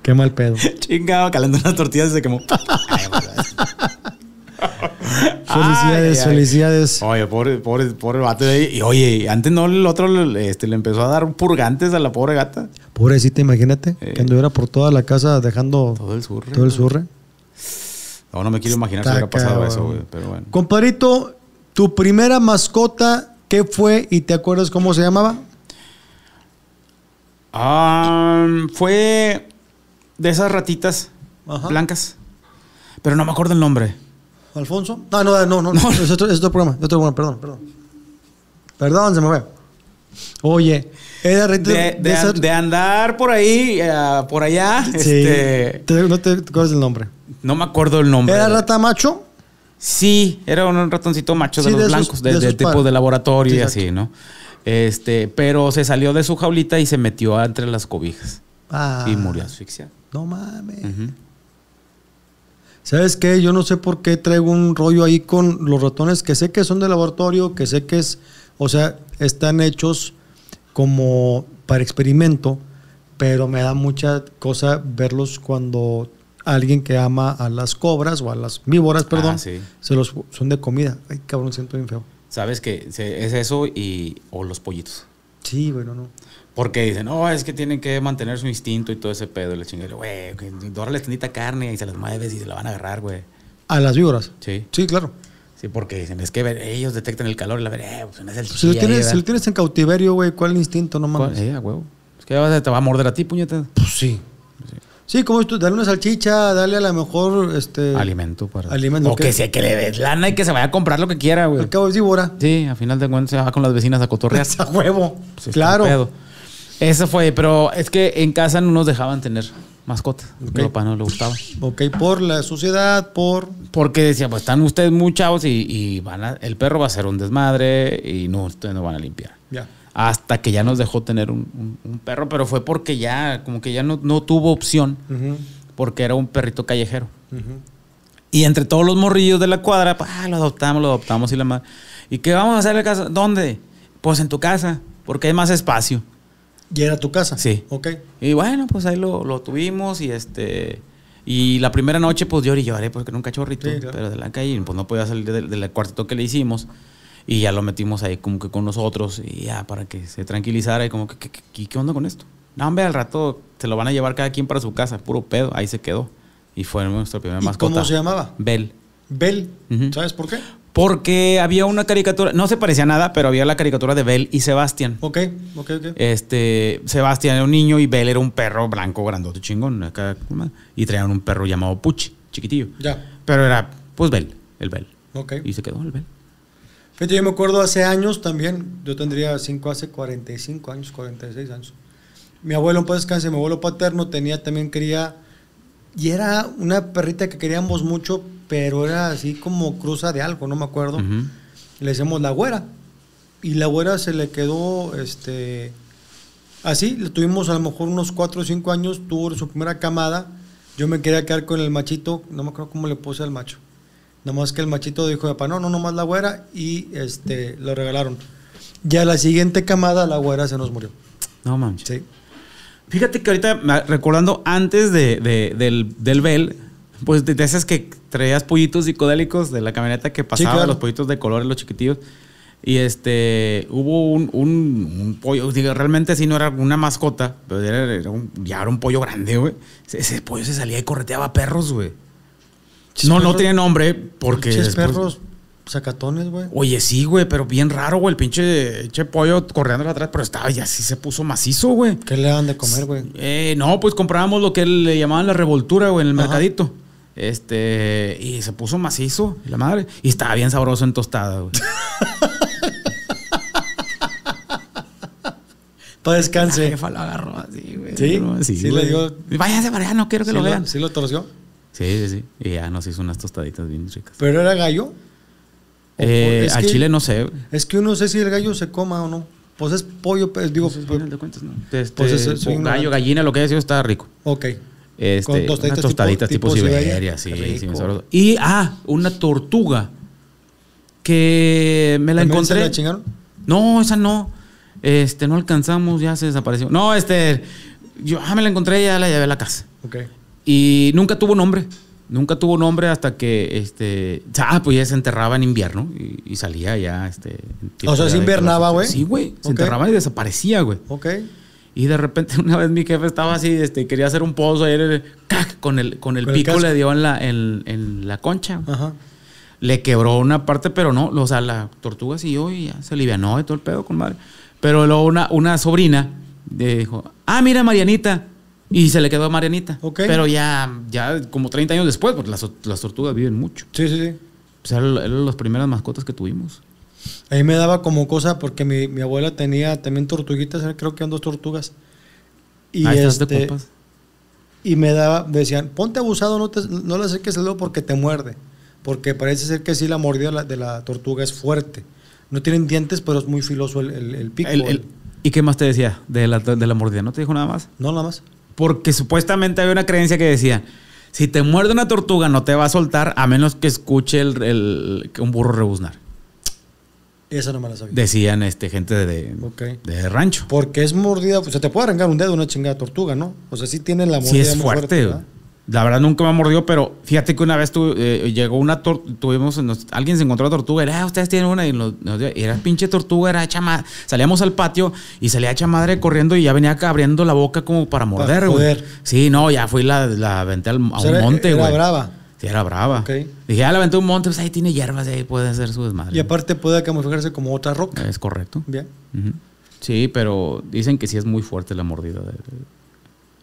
Qué mal pedo. Chingado, calando una tortilla se quemó. Ay, (laughs) Felicidades, felicidades. Oye, pobre, pobre, pobre Y oye, antes no, el otro este, le empezó a dar purgantes a la pobre gata. Pobrecita, imagínate, Cuando eh. que anduviera por toda la casa dejando todo el surre. No, me quiero imaginar si hubiera pasado eso, güey, pero Comparito, tu primera mascota, ¿qué fue y te acuerdas cómo se llamaba? fue de esas ratitas blancas, pero no me acuerdo el nombre. Alfonso. Ah, no, no, no, no, Es, otro, es programa, perdón, perdón. Perdón, se me ve. Oye, era de, de, andar por ahí, eh, por allá. Este... no te acuerdas el nombre. No me acuerdo el nombre. ¿Era rata macho? Sí, era un ratoncito macho de los blancos, de, tipo de laboratorio y así, ¿no? Este, pero se salió de su jaulita y se metió entre las cobijas. Ah, y murió asfixiado. No mames. ¿Sabes qué? Yo no sé por qué traigo un rollo ahí con los ratones que sé que son de laboratorio, que sé que es, o sea, están hechos como para experimento, pero me da mucha cosa verlos cuando alguien que ama a las cobras o a las víboras, ah, perdón, se los son de comida. Ay, cabrón, siento bien feo. Sabes qué? es eso y o los pollitos. Sí, bueno, no. Porque dicen, no, es que tienen que mantener su instinto y todo ese pedo. Y le chingue, güey, dórales tantita carne y se las mueves y se la van a agarrar, güey. ¿A las víboras? Sí. Sí, claro. Sí, porque dicen, es que ellos detectan el calor y la ver, eh, pues no es el Si lo tienes, si lo tienes en cautiverio, güey, ¿cuál instinto? No mames. Eh, huevo. Es que te va a morder a ti, puñeta. Pues sí. Sí, como esto, dale una salchicha, dale a lo mejor este. Alimento para. Alimento. O que, sea, que le des lana y que se vaya a comprar lo que quiera, güey. Al cabo es víbora. Sí, al final de cuentas se va con las vecinas a cotorrear. (laughs) a huevo. Pues claro. Eso fue, pero es que en casa no nos dejaban tener mascotas, Okay. papá no le gustaba. Ok, por la suciedad, por. Porque decía, pues están ustedes muy chavos y, van a, el perro va a ser un desmadre y no, ustedes no van a limpiar. Ya. Hasta que ya nos dejó tener un, perro, pero fue porque ya, como que ya no, tuvo opción, porque era un perrito callejero. Y entre todos los morrillos de la cuadra, pues, ah, lo adoptamos, lo adoptamos y la madre. ¿Y qué vamos a hacer en casa? ¿Dónde? Pues en tu casa, porque hay más espacio. ¿Y era tu casa? Sí. Ok. Y bueno, pues ahí lo, tuvimos y este... Y la primera noche, pues lloré le lloré porque era un cachorrito, pero de la calle, pues no podía salir del, cuartito que le hicimos. Y ya lo metimos ahí como que con nosotros y ya para que se tranquilizara y como que, ¿qué, onda con esto? No, hombre, al rato se lo van a llevar cada quien para su casa, puro pedo, ahí se quedó. Y fue nuestra primera mascota. ¿Cómo se llamaba? Bell. Bel. ¿Sabes por qué? Porque había una caricatura, no se parecía a nada, pero había la caricatura de Bell y Sebastián. Ok, ok, ok. Este, Sebastián era un niño y Bell era un perro blanco, grandote, chingón. y traían un perro llamado Puchi, chiquitillo. Ya. Pero era, pues Bell, el Bell. Ok. Y se quedó el Bell. Fíjate, yo me acuerdo hace años también, yo tendría 5, hace 45 años, 46 años. Mi abuelo, poco descanse, mi abuelo paterno tenía también, quería y era una perrita que queríamos mucho, pero era así como cruza de algo, no me acuerdo. Le hicimos la güera. Y la güera se le quedó, este, así, le tuvimos a lo mejor unos 4 o 5 años, tuvo su primera camada. Yo me quería quedar con el machito, no me acuerdo cómo le puse al macho. Nada más que el machito dijo, papá, no, no, más la güera y este, lo regalaron. Ya la siguiente camada, la güera se nos murió. No manches. Sí. Fíjate que ahorita, recordando antes de, del, del Bell, pues te decías que traías pollitos psicodélicos de la camioneta que pasaba, los pollitos de colores, los chiquititos Y este, hubo un, pollo, digo, realmente sí no era una mascota, pero era, era un, ya era un pollo grande, güey. Ese, pollo se salía y correteaba perros, güey. No, no tiene nombre porque... perros Sacatones, güey. Oye, sí, güey, pero bien raro, güey. El pinche, pollo corriendo atrás, pero estaba Y así se puso macizo, güey. ¿Qué le daban de comer, güey? Eh, no, pues comprábamos lo que le llamaban la revoltura, güey, en el mercadito. Este, y se puso macizo, la madre. Y estaba bien sabroso en tostada, güey. Para (laughs) descanse. La lo agarró así, güey. Sí, sí, le dio. Váyanse para allá, no quiero que lo, vean. Sí lo torció. Sí, sí, sí. Y ya nos hizo unas tostaditas bien ricas. ¿Pero era gallo? Eh, al chile no sé. Es que uno sé si el gallo se coma o no. Pues es pollo, pues, digo. Pues, pues, ¿no? Este, pues es, pollo. gallo, gallina, lo que haya sido, está rico. Ok. Este, Con tostaditas, unas tostaditas tipo, tipo, sí, Y, ah, una tortuga que me la encontré. la chingaron? No, esa no. Este, no alcanzamos, ya se desapareció. No, este, yo ah, me la encontré, ya la llevé a la casa. Ok. Y nunca tuvo nombre. Nunca tuvo nombre hasta que, este, ah, pues ya se enterraba en invierno y, salía ya, este. O sea, se invernaba, güey. Sí, güey. Se enterraba y desaparecía, güey. Ok. Y de repente (laughs) una vez mi jefe estaba así, este, quería hacer un pozo, ayer con el, con el pico le dio en la, en, la concha. Ajá. Le quebró una parte, pero no, o sea, la tortuga sí y ya se alivianó de todo el pedo con madre. Pero luego una, una sobrina dijo, ah, mira, Marianita, y se le quedó a Marianita. Pero ya, ya como 30 años después, porque las, las tortugas viven mucho. Sí, sí, sí. Pues, eran, las primeras mascotas que tuvimos. A me daba como cosa porque mi, mi abuela tenía también tortuguitas, creo que eran dos tortugas. Y ah, este, Y me daba, decían, ponte abusado, no, no le acerques el dedo porque te muerde. Porque parece ser que sí la mordida de la, tortuga es fuerte. No tienen dientes, pero es muy filoso el, el, pico. ¿Y qué más te decía de la, de la mordida? ¿No te dijo nada más? No, nada más. Porque supuestamente había una creencia que decía, si te muerde una tortuga no te va a soltar a menos que escuche el, un burro rebuznar. Esa no me la sabía. Decían este, gente de, de rancho. Porque es mordida, o pues, sea, te puede arrancar un dedo una chingada tortuga, ¿no? O sea, si tiene la mordida. fuerte la verdad nunca me mordió, pero fíjate que una vez eh, llegó una tuvimos alguien se encontró la tortuga, era, ah, ustedes tienen una y era pinche tortuga, era hecha madre. Salíamos al patio y salía hecha madre corriendo y ya venía acá abriendo la boca como para morder, güey. Sí, no, ya fui la la aventé al, a un monte, güey. Era, era brava. Sí, era brava. Dije, ah, la aventé un monte, pues ahí tiene hierbas, ahí puede hacer su desmadre. Y aparte puede camuflarse como otra roca. Es correcto. Bien. Sí, pero dicen que sí es muy fuerte la mordida de,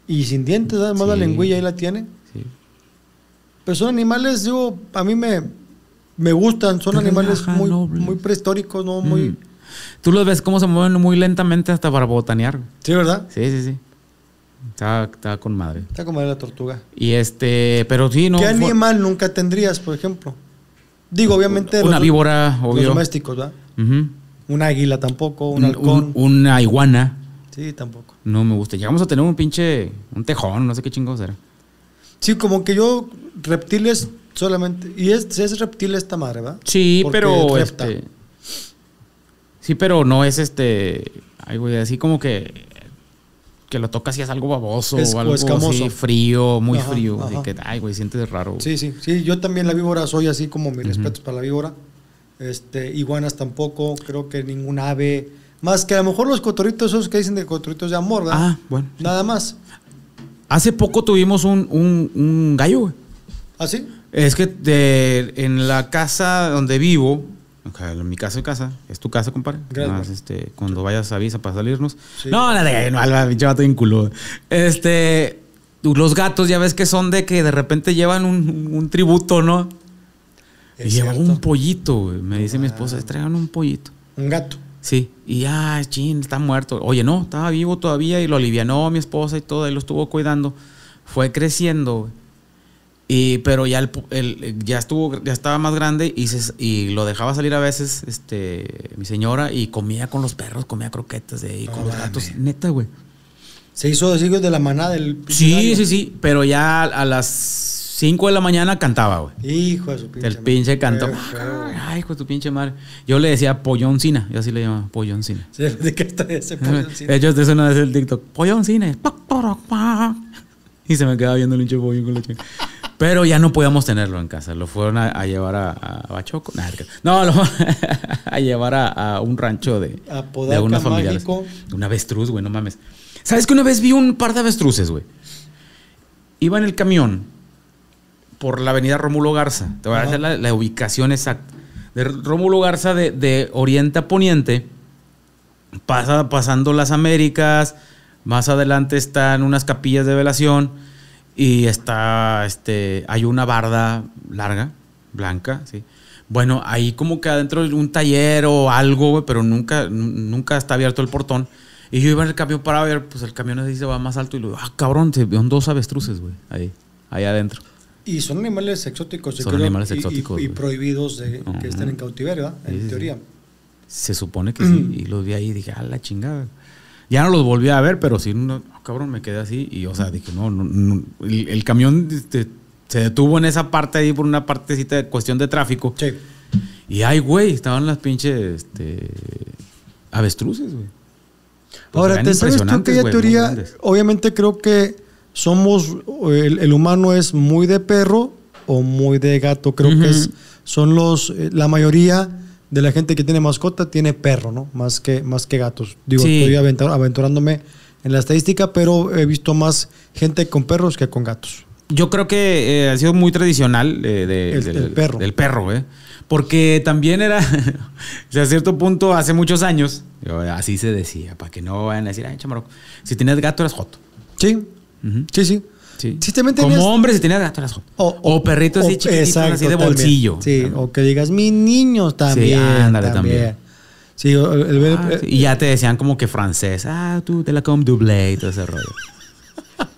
y sin dientes, además la lengüilla ahí la tiene. Sí. Pero son animales, digo, a mí me, gustan, son animales muy, prehistóricos, ¿no? Muy... Mm. Tú los ves cómo se mueven muy lentamente hasta para botanear. Sí, ¿verdad? Sí, sí, sí. Está, con madre. Está con madre la tortuga. Y este, pero sí, no. ¿Qué animal nunca tendrías, por ejemplo? Digo, obviamente. Una víbora, obvio. Los domésticos, ¿verdad? Un Una águila tampoco, un, una iguana. Sí, tampoco. No me gusta. Llegamos a tener un pinche. Un tejón, no sé qué chingados era. Sí, como que yo, reptiles solamente. Y es, es reptil esta madre, ¿verdad? Sí, pero. Este, sí, pero no es este. Ay, güey, así como que. Que lo tocas y es algo baboso o algo así frío, muy frío. ay, güey, sientes raro. Sí, sí, sí. Yo también la víbora soy así como mis respetos para la víbora. Este, iguanas tampoco, creo que ningún ave. Más que a lo mejor los cotorritos esos que dicen de cotorritos de amor, ¿verdad? Ah, bueno. Nada más. Hace poco tuvimos un, un, un gallo, güey. ¿Ah, sí? Es que en la casa donde vivo, mi casa es casa, es tu casa, compadre. Gracias. este, cuando vayas avisa para salirnos. No, la de no, la pinche vato culo Este, los gatos ya ves que son de que de repente llevan un, tributo, ¿no? y llevan un pollito, Me dice mi ah. esposa, traigan un pollito. Un gato. Sí, y ya, ah, chin, está muerto. Oye, no, estaba vivo todavía y lo alivianó mi esposa y todo, y lo estuvo cuidando. Fue creciendo, y, pero ya, ya, estuvo, ya estaba más grande y, y lo dejaba salir a veces este, mi señora y comía con los perros, comía croquetas de ahí, con los gatos. Neta, güey. Se hizo de de la manada del. Sí, sí, sí, pero ya a las 5 de la mañana cantaba, güey. Hijo de su pinche. El pinche cantó. Ay, hijo de tu pinche madre. Yo le decía polloncina. Yo así le llamaba Polloncina. (laughs) ¿de qué está ese polloncina? Ellos De eso no es el TikTok. Polloncina. Y se me quedaba viendo el hinche pollón con la chica. Pero ya no podíamos tenerlo en casa. Lo fueron a, llevar a, Bachoco. (laughs) no, lo a llevar a, un rancho de, de familia. familiares. Un avestruz, güey, no mames. ¿Sabes que una vez vi un par de avestruces, güey? Iba en el camión por la avenida Rómulo Garza. Te voy a hacer la, ubicación exacta. De Rómulo Garza de, Oriente a Poniente, pasa, pasando las Américas, más adelante están unas capillas de velación y está, este, hay una barda larga, blanca, sí. Bueno, ahí como que adentro un taller o algo, pero nunca, nunca está abierto el portón. Y yo iba en el camión para ver, pues el camión así se va más alto y lo digo, ah, cabrón, se vieron dos avestruces, güey, ahí, ahí adentro. Y son animales exóticos, son y, exóticos. Y, prohibidos de que estén en cautiverio, ¿verdad? ¿eh? En teoría. Se supone que sí. Y los vi ahí y dije, ah, la chingada. Ya no los volví a ver, pero sí, cabrón, me quedé así. Y, o sea, dije, no, el, camión este, se detuvo en esa parte ahí por una partecita de cuestión de tráfico. Sí. Y ay, güey, estaban las pinches este, avestruces, güey. Pues Ahora, ¿te sabes tú aquella teoría? Obviamente creo que somos, el, humano es muy de perro o muy de gato, creo que es, son los, eh, la mayoría de la gente que tiene mascota tiene perro, ¿no? Más que, más que gatos. Digo, estoy aventurándome en la estadística, pero he visto más gente con perros que con gatos. Yo creo que eh, ha sido muy tradicional eh, el, del, el perro. ¿eh? Porque también era, (laughs) o a cierto punto, hace muchos años, así se decía, para que no vayan a decir, ay, chamarro, si tienes gato eres joto. Sí, Sí, sí. Sí. te Como hombre, si tenías gatos O, o, o perritos así chiquititos, así de bolsillo. Sí, o que digas, mis niños también. ándale también. Sí, el, ah, y ya te decían como que francés. Ah, tú, te la com double y todo ese rollo.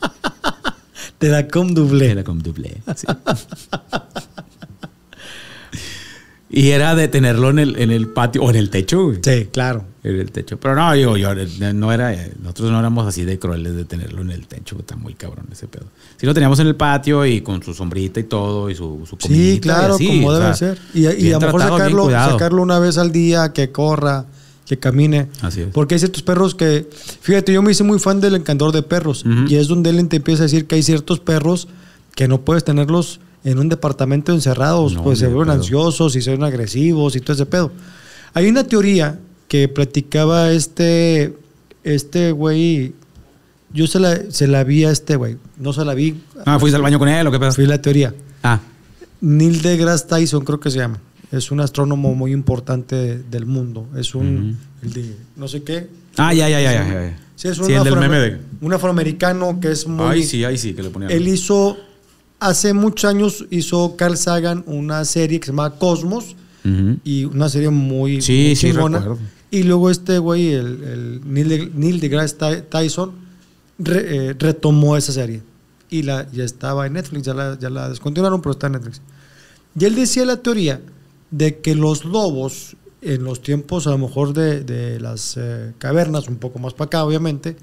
(laughs) te la com double. Te la com double, sí. (laughs) Y era de tenerlo en el, en el patio o en el techo, Sí, claro. En el techo. Pero no, yo, yo no era, eh, nosotros no éramos así de crueles de tenerlo en el techo, está muy cabrón ese pedo. Si lo teníamos en el patio y con su sombrita y todo y su, su Sí, claro, como debe ser. Y, a lo mejor sacarlo, sacarlo una vez al día, que corra, que camine. Así es. Porque hay ciertos perros que, fíjate, yo me hice muy fan del encantador de perros y es donde él te empieza a decir que hay ciertos perros que no puedes tenerlos en un departamento encerrados, pues se ven ansiosos y se ven agresivos y todo ese pedo. Hay una teoría que platicaba este, este güey, yo se la, se la vi a este güey, no se la vi. Ah, fuiste al baño con él o qué pedo. Fui la teoría. Ah. Neil deGrasse Tyson creo que se llama. Es un astrónomo muy importante del mundo. Es un, no sé qué. Ah, ya, ya, ya, ya. Sí, es un, un afroamericano que es muy... Ay, sí, ay, sí, que le ponía. Él hizo Hace muchos años hizo Carl Sagan una serie que se llama Cosmos y una serie muy, sí, y luego este güey, el, Neil, de, deGrasse Tyson, eh, retomó esa serie. Y la, ya estaba en Netflix, ya la, descontinuaron, pero está en Netflix. Y él decía la teoría de que los lobos, en los tiempos a lo mejor de, las eh, cavernas, un poco más para acá obviamente,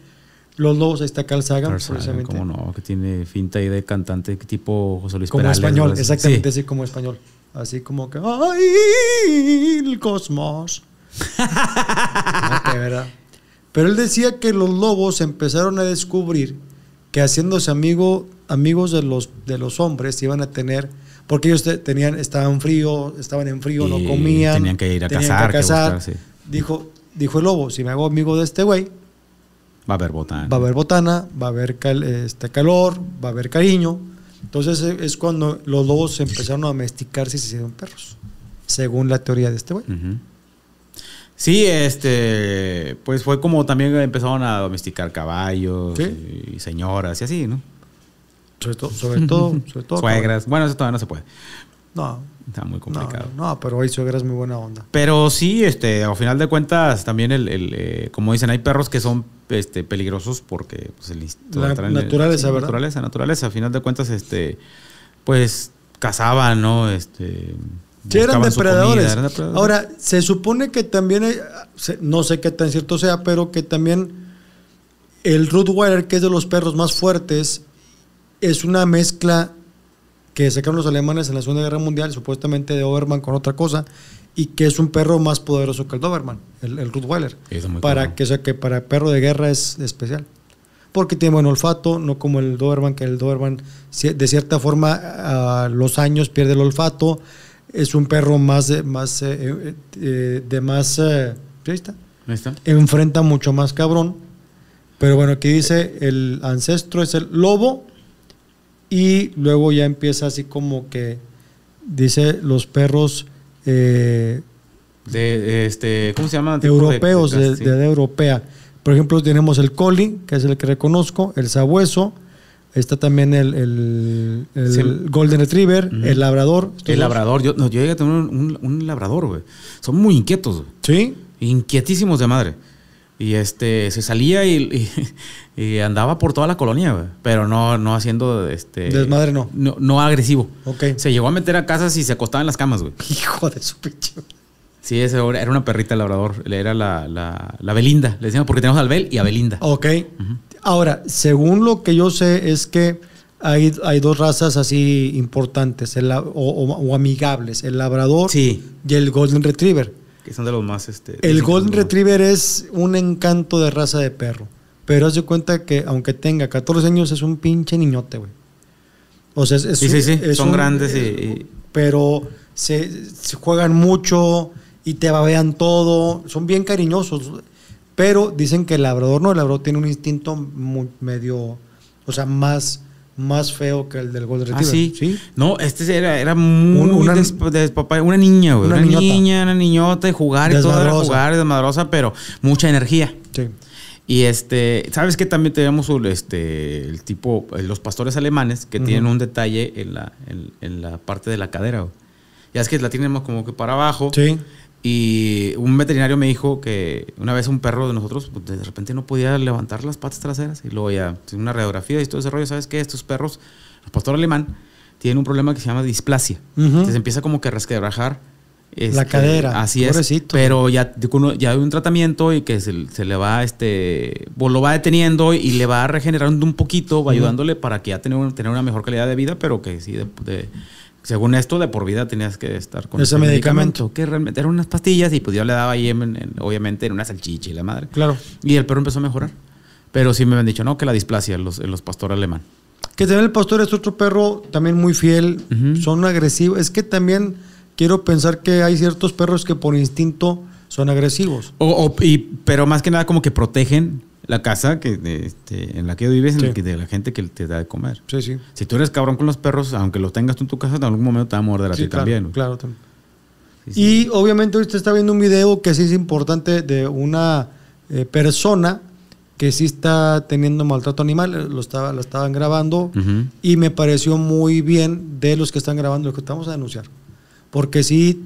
los Lobos, ahí está Carl precisamente. Cómo no, que tiene finta ahí de cantante tipo José Luis Como español, exactamente, así como español. Así como que, ¡ay, el cosmos! okay, ¿verdad? ¿eh? Pero él decía que los lobos empezaron a descubrir que haciéndose amigo, amigos de los, de los hombres iban a tener porque ellos tenían, estaban frío, estaban en frío, no comían. Tenían que ir a cazar. Dijo, dijo el lobo, si me hago amigo de este güey, Va a haber botana. Va a haber botana, va a haber este, calor, va a haber cariño. Entonces eh, es cuando los lobos empezaron a domesticarse y se hicieron perros, según la teoría de este güey. Sí, este, pues fue como también empezaron a domesticar caballos y señoras y así, ¿no? Sobre, todo, (laughs) sobre todo. Suegras. Bueno, eso todavía no se puede. No, Está muy complicado. No, pero ahí suegras muy buena onda. Pero sí, este, al final de cuentas, también el, el eh, como dicen, hay perros que son este, peligrosos porque pues, el la naturaleza, el, Naturaleza, naturaleza. final de cuentas, este, pues cazaban, ¿no? Este, eran depredadores. Ahora, se supone que también, no sé qué tan cierto sea, pero que también el Rottweiler, que es de los perros más fuertes, es una mezcla que sacaron los alemanes en la Segunda Guerra Mundial, supuestamente de Doberman con otra cosa, y que es un perro más poderoso que el Doberman, el, el Rottweiler. Para que, sea, que para perro de guerra es especial. Porque tiene buen olfato, no como el Doberman, que el Doberman de cierta forma a los años pierde el olfato. Es un perro más, más de más... está. Enfrenta mucho más cabrón. Pero bueno, aquí dice, el ancestro es el lobo y luego ya empieza así como que dice los perros eh, de este cómo se llaman europeos de, de, europea por ejemplo tenemos el collie que es el que reconozco el sabueso está también el, el, golden retriever el labrador el labrador yo, llegué a tener un, labrador güey son muy inquietos sí inquietísimos de madre y este, se salía (laughs) y, andaba por toda la colonia, Pero no, no haciendo este. Desmadre no. No, agresivo. Ok. Se llegó a meter a casas y se acostaba en las camas, güey. (laughs) Hijo de su pinche. Sí, ese era una perrita labrador. Era la, la, Belinda. Le decíamos porque tenemos al Bel y a Belinda. Ok. Ahora, según lo que yo sé, es que hay, hay dos razas así importantes el, o, o, o, amigables: el labrador sí. y el Golden Retriever que son de los más... Este, el Golden Retriever es un encanto de raza de perro. Pero haz de cuenta que aunque tenga 14 años es un pinche niñote, güey. O sea, son grandes y... Eh, pero se, juegan mucho y te babean todo. Son bien cariñosos. Pero dicen que el labrador no, el labrador tiene un instinto medio... O sea, más más feo que el del Golden Retriever. Ah, ¿sí? sí. No, este era, era muy una, una niña, güey. Una, niña, una niñota, y jugar y todo jugar, de desmadrosa, pero mucha energía. Sí. Y este, sabes que también tenemos este, el tipo, los pastores alemanes que tienen un detalle en la, en, la parte de la cadera. Güey. Ya es que la tenemos como que para abajo. Sí. Y un veterinario me dijo que una vez un perro de nosotros pues, de repente no podía levantar las patas traseras y luego ya, una radiografía y todo ese rollo, ¿sabes qué? Estos perros, el pastor alemán, tienen un problema que se llama displasia. se empieza como que a resquebrajar. la este, cadera. Así es. Pero ya, ya hay un tratamiento y que se, le va, este, lo va deteniendo y le va regenerando un poquito, va ayudándole para que ya tenga, tener una mejor calidad de vida, pero que sí, de según esto, de por vida tenías que estar con ese medicamento. Que realmente eran unas pastillas y pues yo le daba ahí, obviamente, en una salchicha y la madre. Claro. Y el perro empezó a mejorar. Pero sí me han dicho, no, que la displasia, los, los pastores alemán. Que también el pastor es otro perro también muy fiel, son agresivos. Es que también quiero pensar que hay ciertos perros que por instinto son agresivos. pero más que nada como que protegen la casa que este, en la que vives, es en la que, de la gente que te da de comer. Sí, sí. Si tú eres cabrón con los perros, aunque los tengas tú en tu casa, en algún momento te va a morder a ti también. Claro, y obviamente usted está viendo un video que sí es importante de una eh, persona que sí está teniendo maltrato animal, eh, lo, estaba, lo estaban grabando y me pareció muy bien de los que están grabando, lo que estamos a denunciar. Porque sí,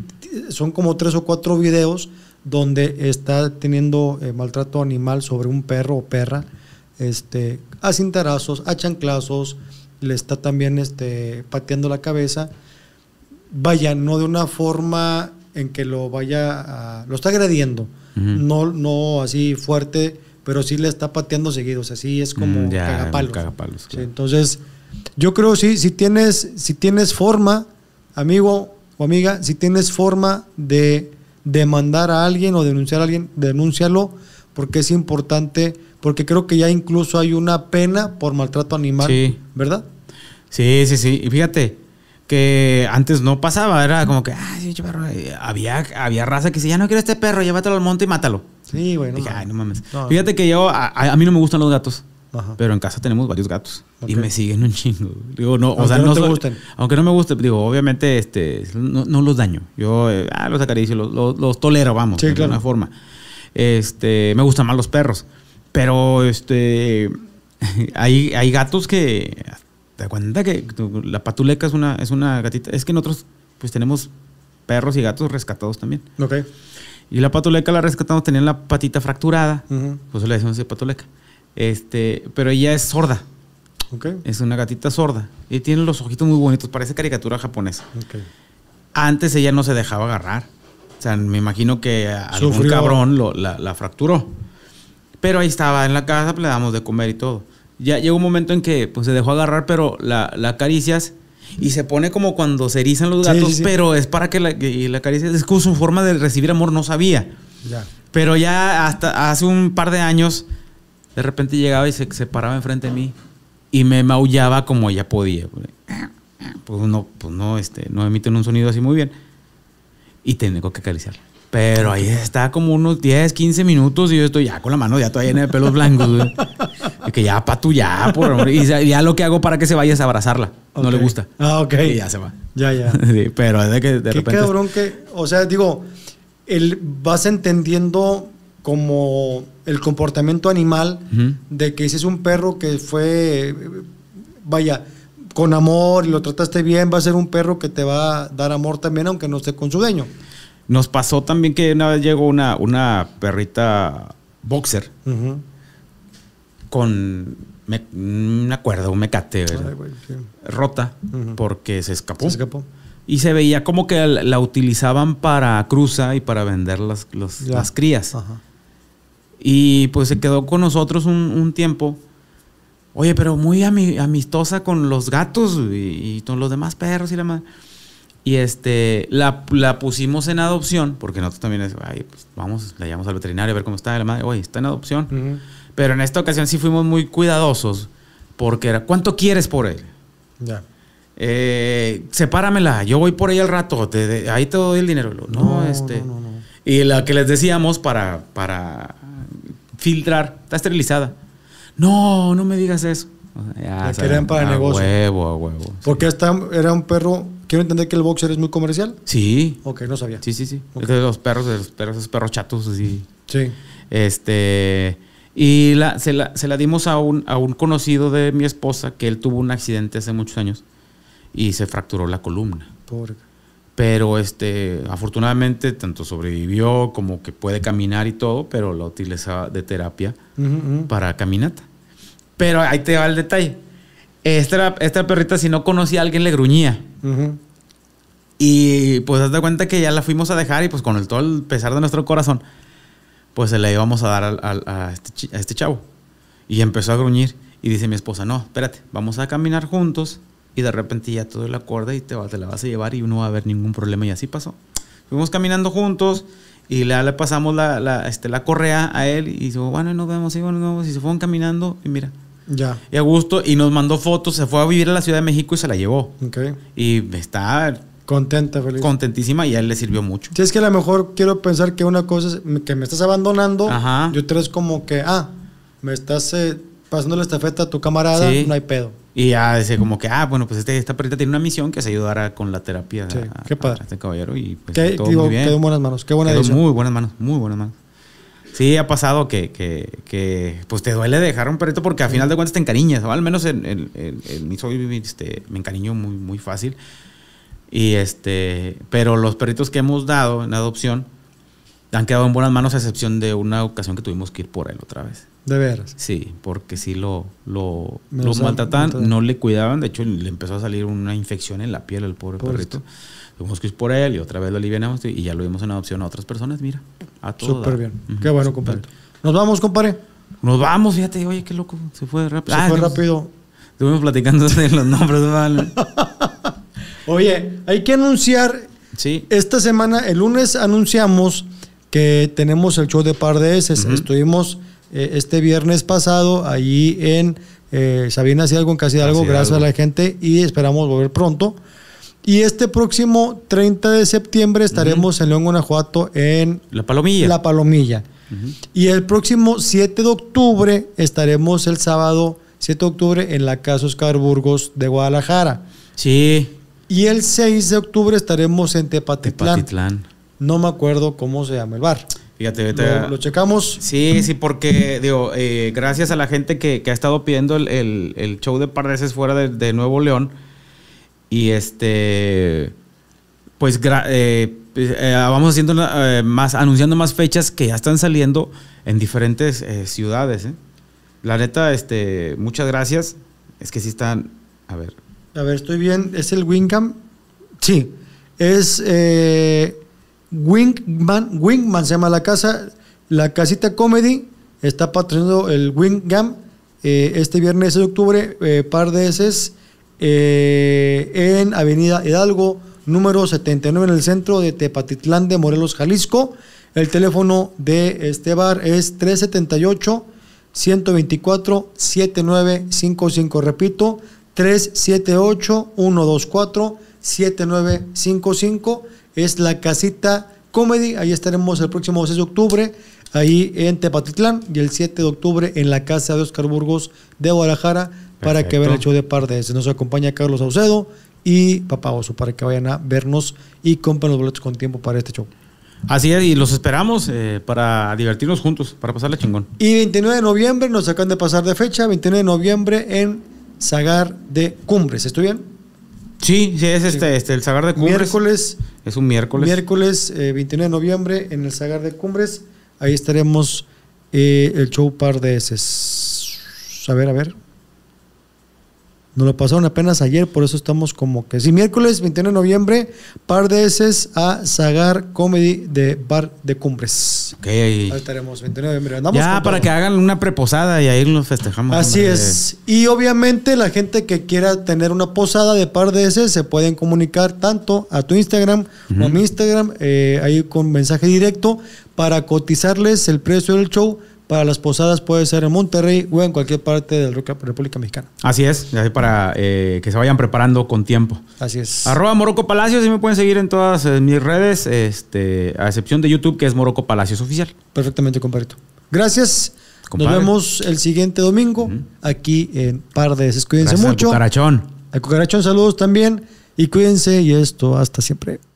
son como tres o cuatro videos donde está teniendo eh, maltrato animal sobre un perro o perra, este, a cintarazos, a chanclazos, le está también este, pateando la cabeza. Vaya, no de una forma en que lo vaya lo está agrediendo, no, no así fuerte, pero sí le está pateando seguidos, así es como mm, cagapalos. entonces, yo creo sí, si tienes, si tienes forma, amigo o amiga, si tienes forma de demandar a alguien o denunciar a alguien, denúncialo porque es importante, porque creo que ya incluso hay una pena por maltrato animal, ¿verdad? Sí, sí, sí. Y fíjate que antes no pasaba, era como que, ay, eh, Había, había raza que decía, ya no quiero este perro, llévatelo al monte y mátalo. Sí, bueno. ay, no mames. Fíjate que yo, a, a, mí no me gustan los gatos. Pero en casa tenemos varios gatos y me siguen un chingo. aunque no, me guste digo, obviamente este, no, los daño. Yo eh, ah, los acaricio, los, los, tolero, vamos, de alguna forma. Este, me gustan más los perros, pero este, (laughs) hay, hay gatos que te cuenta que la patuleca es una, es una gatita. Es que nosotros pues tenemos perros y gatos rescatados también. Y la patuleca la rescatamos, tenían la patita fracturada. Pues le decimos patuleca. Este, pero ella es sorda. Okay. Es una gatita sorda. Y tiene los ojitos muy bonitos, parece caricatura japonesa. Antes ella no se dejaba agarrar. O sea, me imagino que algún cabrón la, fracturó. Pero ahí estaba en la casa, pues le damos de comer y todo. Ya llegó un momento en que pues, se dejó agarrar, pero la, la acaricias y se pone como cuando se erizan los gatos, pero es para que la, y la acaricias. Es como su forma de recibir amor no sabía. Ya. Pero ya hasta hace un par de años de repente llegaba y se, paraba enfrente de mí y me maullaba como ella podía. Pues no, pues no, este, no emiten un sonido así muy bien. Y tengo que acariciarla. Pero ahí está como unos 10, 15 minutos y yo estoy ya con la mano ya toda llena (laughs) de pelos blancos. Y que ya, pa' ya, por amor. Y ya lo que hago para que se vaya es abrazarla. No le gusta. Ah, ok. Y ya se va. Ya, ya. (laughs) pero es de que de Qué cabrón que... O sea, digo, el, vas entendiendo como el comportamiento animal de que ese es un perro que fue, vaya, con amor y lo trataste bien, va a ser un perro que te va a dar amor también, aunque no esté con su dueño. Nos pasó también que una vez llegó una, una perrita boxer con, una cuerda, un mecate, rota, porque se escapó. Se escapó. Y se veía como que la utilizaban para cruza y para vender las, las crías. Ajá. Y pues se quedó con nosotros un, tiempo. Oye, pero muy amistosa con los gatos y, con los demás perros y la madre. Y este, la, pusimos en adopción, porque nosotros también, es, Ay, pues vamos, la llevamos al veterinario a ver cómo está la madre. Oye, está en adopción. Pero en esta ocasión sí fuimos muy cuidadosos, porque era, ¿cuánto quieres por él? Eh, sepáramela, yo voy por ella al rato, ahí te doy el dinero. No, este. y la que les decíamos para, para filtrar, está esterilizada. No, no me digas eso. querían para negocio. Ah, negocio. Huevo, huevo. Porque esta era un perro. Quiero entender que el boxer es muy comercial. Sí. Ok, no sabía. Sí, sí, sí. los perros, los perros, esos perros chatos así. Sí. Este. Y la, se, la, dimos a un, a un conocido de mi esposa que él tuvo un accidente hace muchos años y se fracturó la columna. Pobre pero este, afortunadamente tanto sobrevivió como que puede caminar y todo, pero la utilizaba de terapia para caminata. Pero ahí te va el detalle. Esta, esta perrita, si no conocía a alguien, le gruñía. Y pues de cuenta que ya la fuimos a dejar y pues con el, todo el pesar de nuestro corazón, pues se la íbamos a dar este a este chavo. Y empezó a gruñir. Y dice mi esposa, no, espérate, vamos a caminar juntos y de repente ya todo el acorde y te, la vas a llevar y no va a haber ningún problema y así pasó. Fuimos caminando juntos y le, pasamos la, la, este, la correa a él y dijo, bueno, nos vemos, nos Y se fueron caminando y mira. Ya. Y a gusto y nos mandó fotos, se fue a vivir a la Ciudad de México y se la llevó. Y está... Contenta, feliz. Contentísima y a él le sirvió mucho. Si es que a lo mejor quiero pensar que una cosa es que me estás abandonando Ajá. y otra es como que, ah, me estás eh, pasando la estafeta a tu camarada, no hay pedo. Y ya dice como que, ah, bueno, pues este, esta perrita tiene una misión que es ayudar con la terapia qué padre. este caballero. Y pues, qué, todo muy bien. Quedó en buenas manos. muy buenas manos, muy buenas manos. Sí, ha pasado que, que, pues te duele dejar un perrito porque al final de cuentas te encariñas. o Al menos en, en, soy, este, me encariño muy, muy fácil. Y este, pero los perritos que hemos dado en adopción han quedado en buenas manos a excepción de una ocasión que tuvimos que ir por él otra vez. De veras. Sí, porque si lo, lo, lo maltrataban, no le cuidaban. De hecho, le empezó a salir una infección en la piel al pobre perrito. Tuvimos que ir por él y otra vez lo aliviamos y ya lo vimos en adopción a otras personas. Mira, a todos. Súper bien. Qué bueno, compadre. Nos vamos, compadre. Nos vamos, fíjate. Oye, qué loco. Se fue rápido. Se ah, fue rápido. Estuvimos platicando de los nombres, vale. (laughs) Oye, hay que anunciar. Sí. Esta semana, el lunes, anunciamos que tenemos el show de par de S Estuvimos eh, este viernes pasado allí en eh, Sabina Hidalgo, en Casi algo Gracias a la gente y esperamos volver pronto. Y este próximo 30 de septiembre estaremos en León, Guanajuato, en La Palomilla. La Palomilla. Y el próximo 7 de octubre estaremos el sábado 7 de octubre en la Casa Oscar Burgos de Guadalajara. Sí. Y el 6 de octubre estaremos en Tepatitlán. Tepatitlán. No me acuerdo cómo se llama el bar. Fíjate, lo, checamos. Sí, sí, porque digo, eh, gracias a la gente que, ha estado pidiendo el, show de par fuera de, Nuevo León. Y este, pues, eh, pues eh, vamos haciendo más, anunciando más fechas que ya están saliendo en diferentes ciudades. La neta, este, muchas gracias. Es que sí están, a ver. A ver, estoy bien. ¿Es el Wincam? Sí. Es Wingman, Wingman se llama la casa, la casita comedy, está patrocinando el Wingman eh, este viernes de octubre, eh, par de veces eh, en Avenida Hidalgo, número 79 en el centro de Tepatitlán de Morelos, Jalisco. El teléfono de este bar es 378 124 7955, repito, 378 124 7955 es la casita comedy. Ahí estaremos el próximo 6 de octubre, ahí en Tepatitlán, y el 7 de octubre en la casa de Oscar Burgos de Guadalajara, para que vean el show de par de Nos acompaña Carlos Saucedo y Papá Oso, para que vayan a vernos y compren los boletos con tiempo para este show. Así es, y los esperamos eh, para divertirnos juntos, para pasarle chingón. Y 29 de noviembre, nos acaban de pasar de fecha, 29 de noviembre en Sagar de Cumbres, ¿estoy bien? Sí, sí, es este, este el Sagar de Cumbres. Miércoles es un miércoles. Miércoles 29 eh, de noviembre en el Sagar de Cumbres. Ahí estaremos eh, el show par de veces. A ver, a ver. Nos lo pasaron apenas ayer, por eso estamos como que. si miércoles 29 de noviembre, par de veces a Zagar Comedy de Bar de Cumbres. Ok, estaremos, 29 de noviembre. ya, para que hagan una preposada y ahí nos festejamos. Así es. Y obviamente, la gente que quiera tener una posada de par de veces se pueden comunicar tanto a tu Instagram o a mi Instagram, eh, ahí con mensaje directo, para cotizarles el precio del show para las posadas puede ser en Monterrey o en cualquier parte de la República Mexicana. Así es, para eh, que se vayan preparando con tiempo. Así es. Arroba Morocco Palacios, y me pueden seguir en todas eh, mis redes, este, a excepción de YouTube, que es Morocco Palacios Oficial. Perfectamente, comparto. Gracias. Nos vemos el siguiente domingo aquí en Pardes. Cuídense mucho. Al cucarachón. Al cucarachón, saludos también. Y cuídense y esto hasta siempre.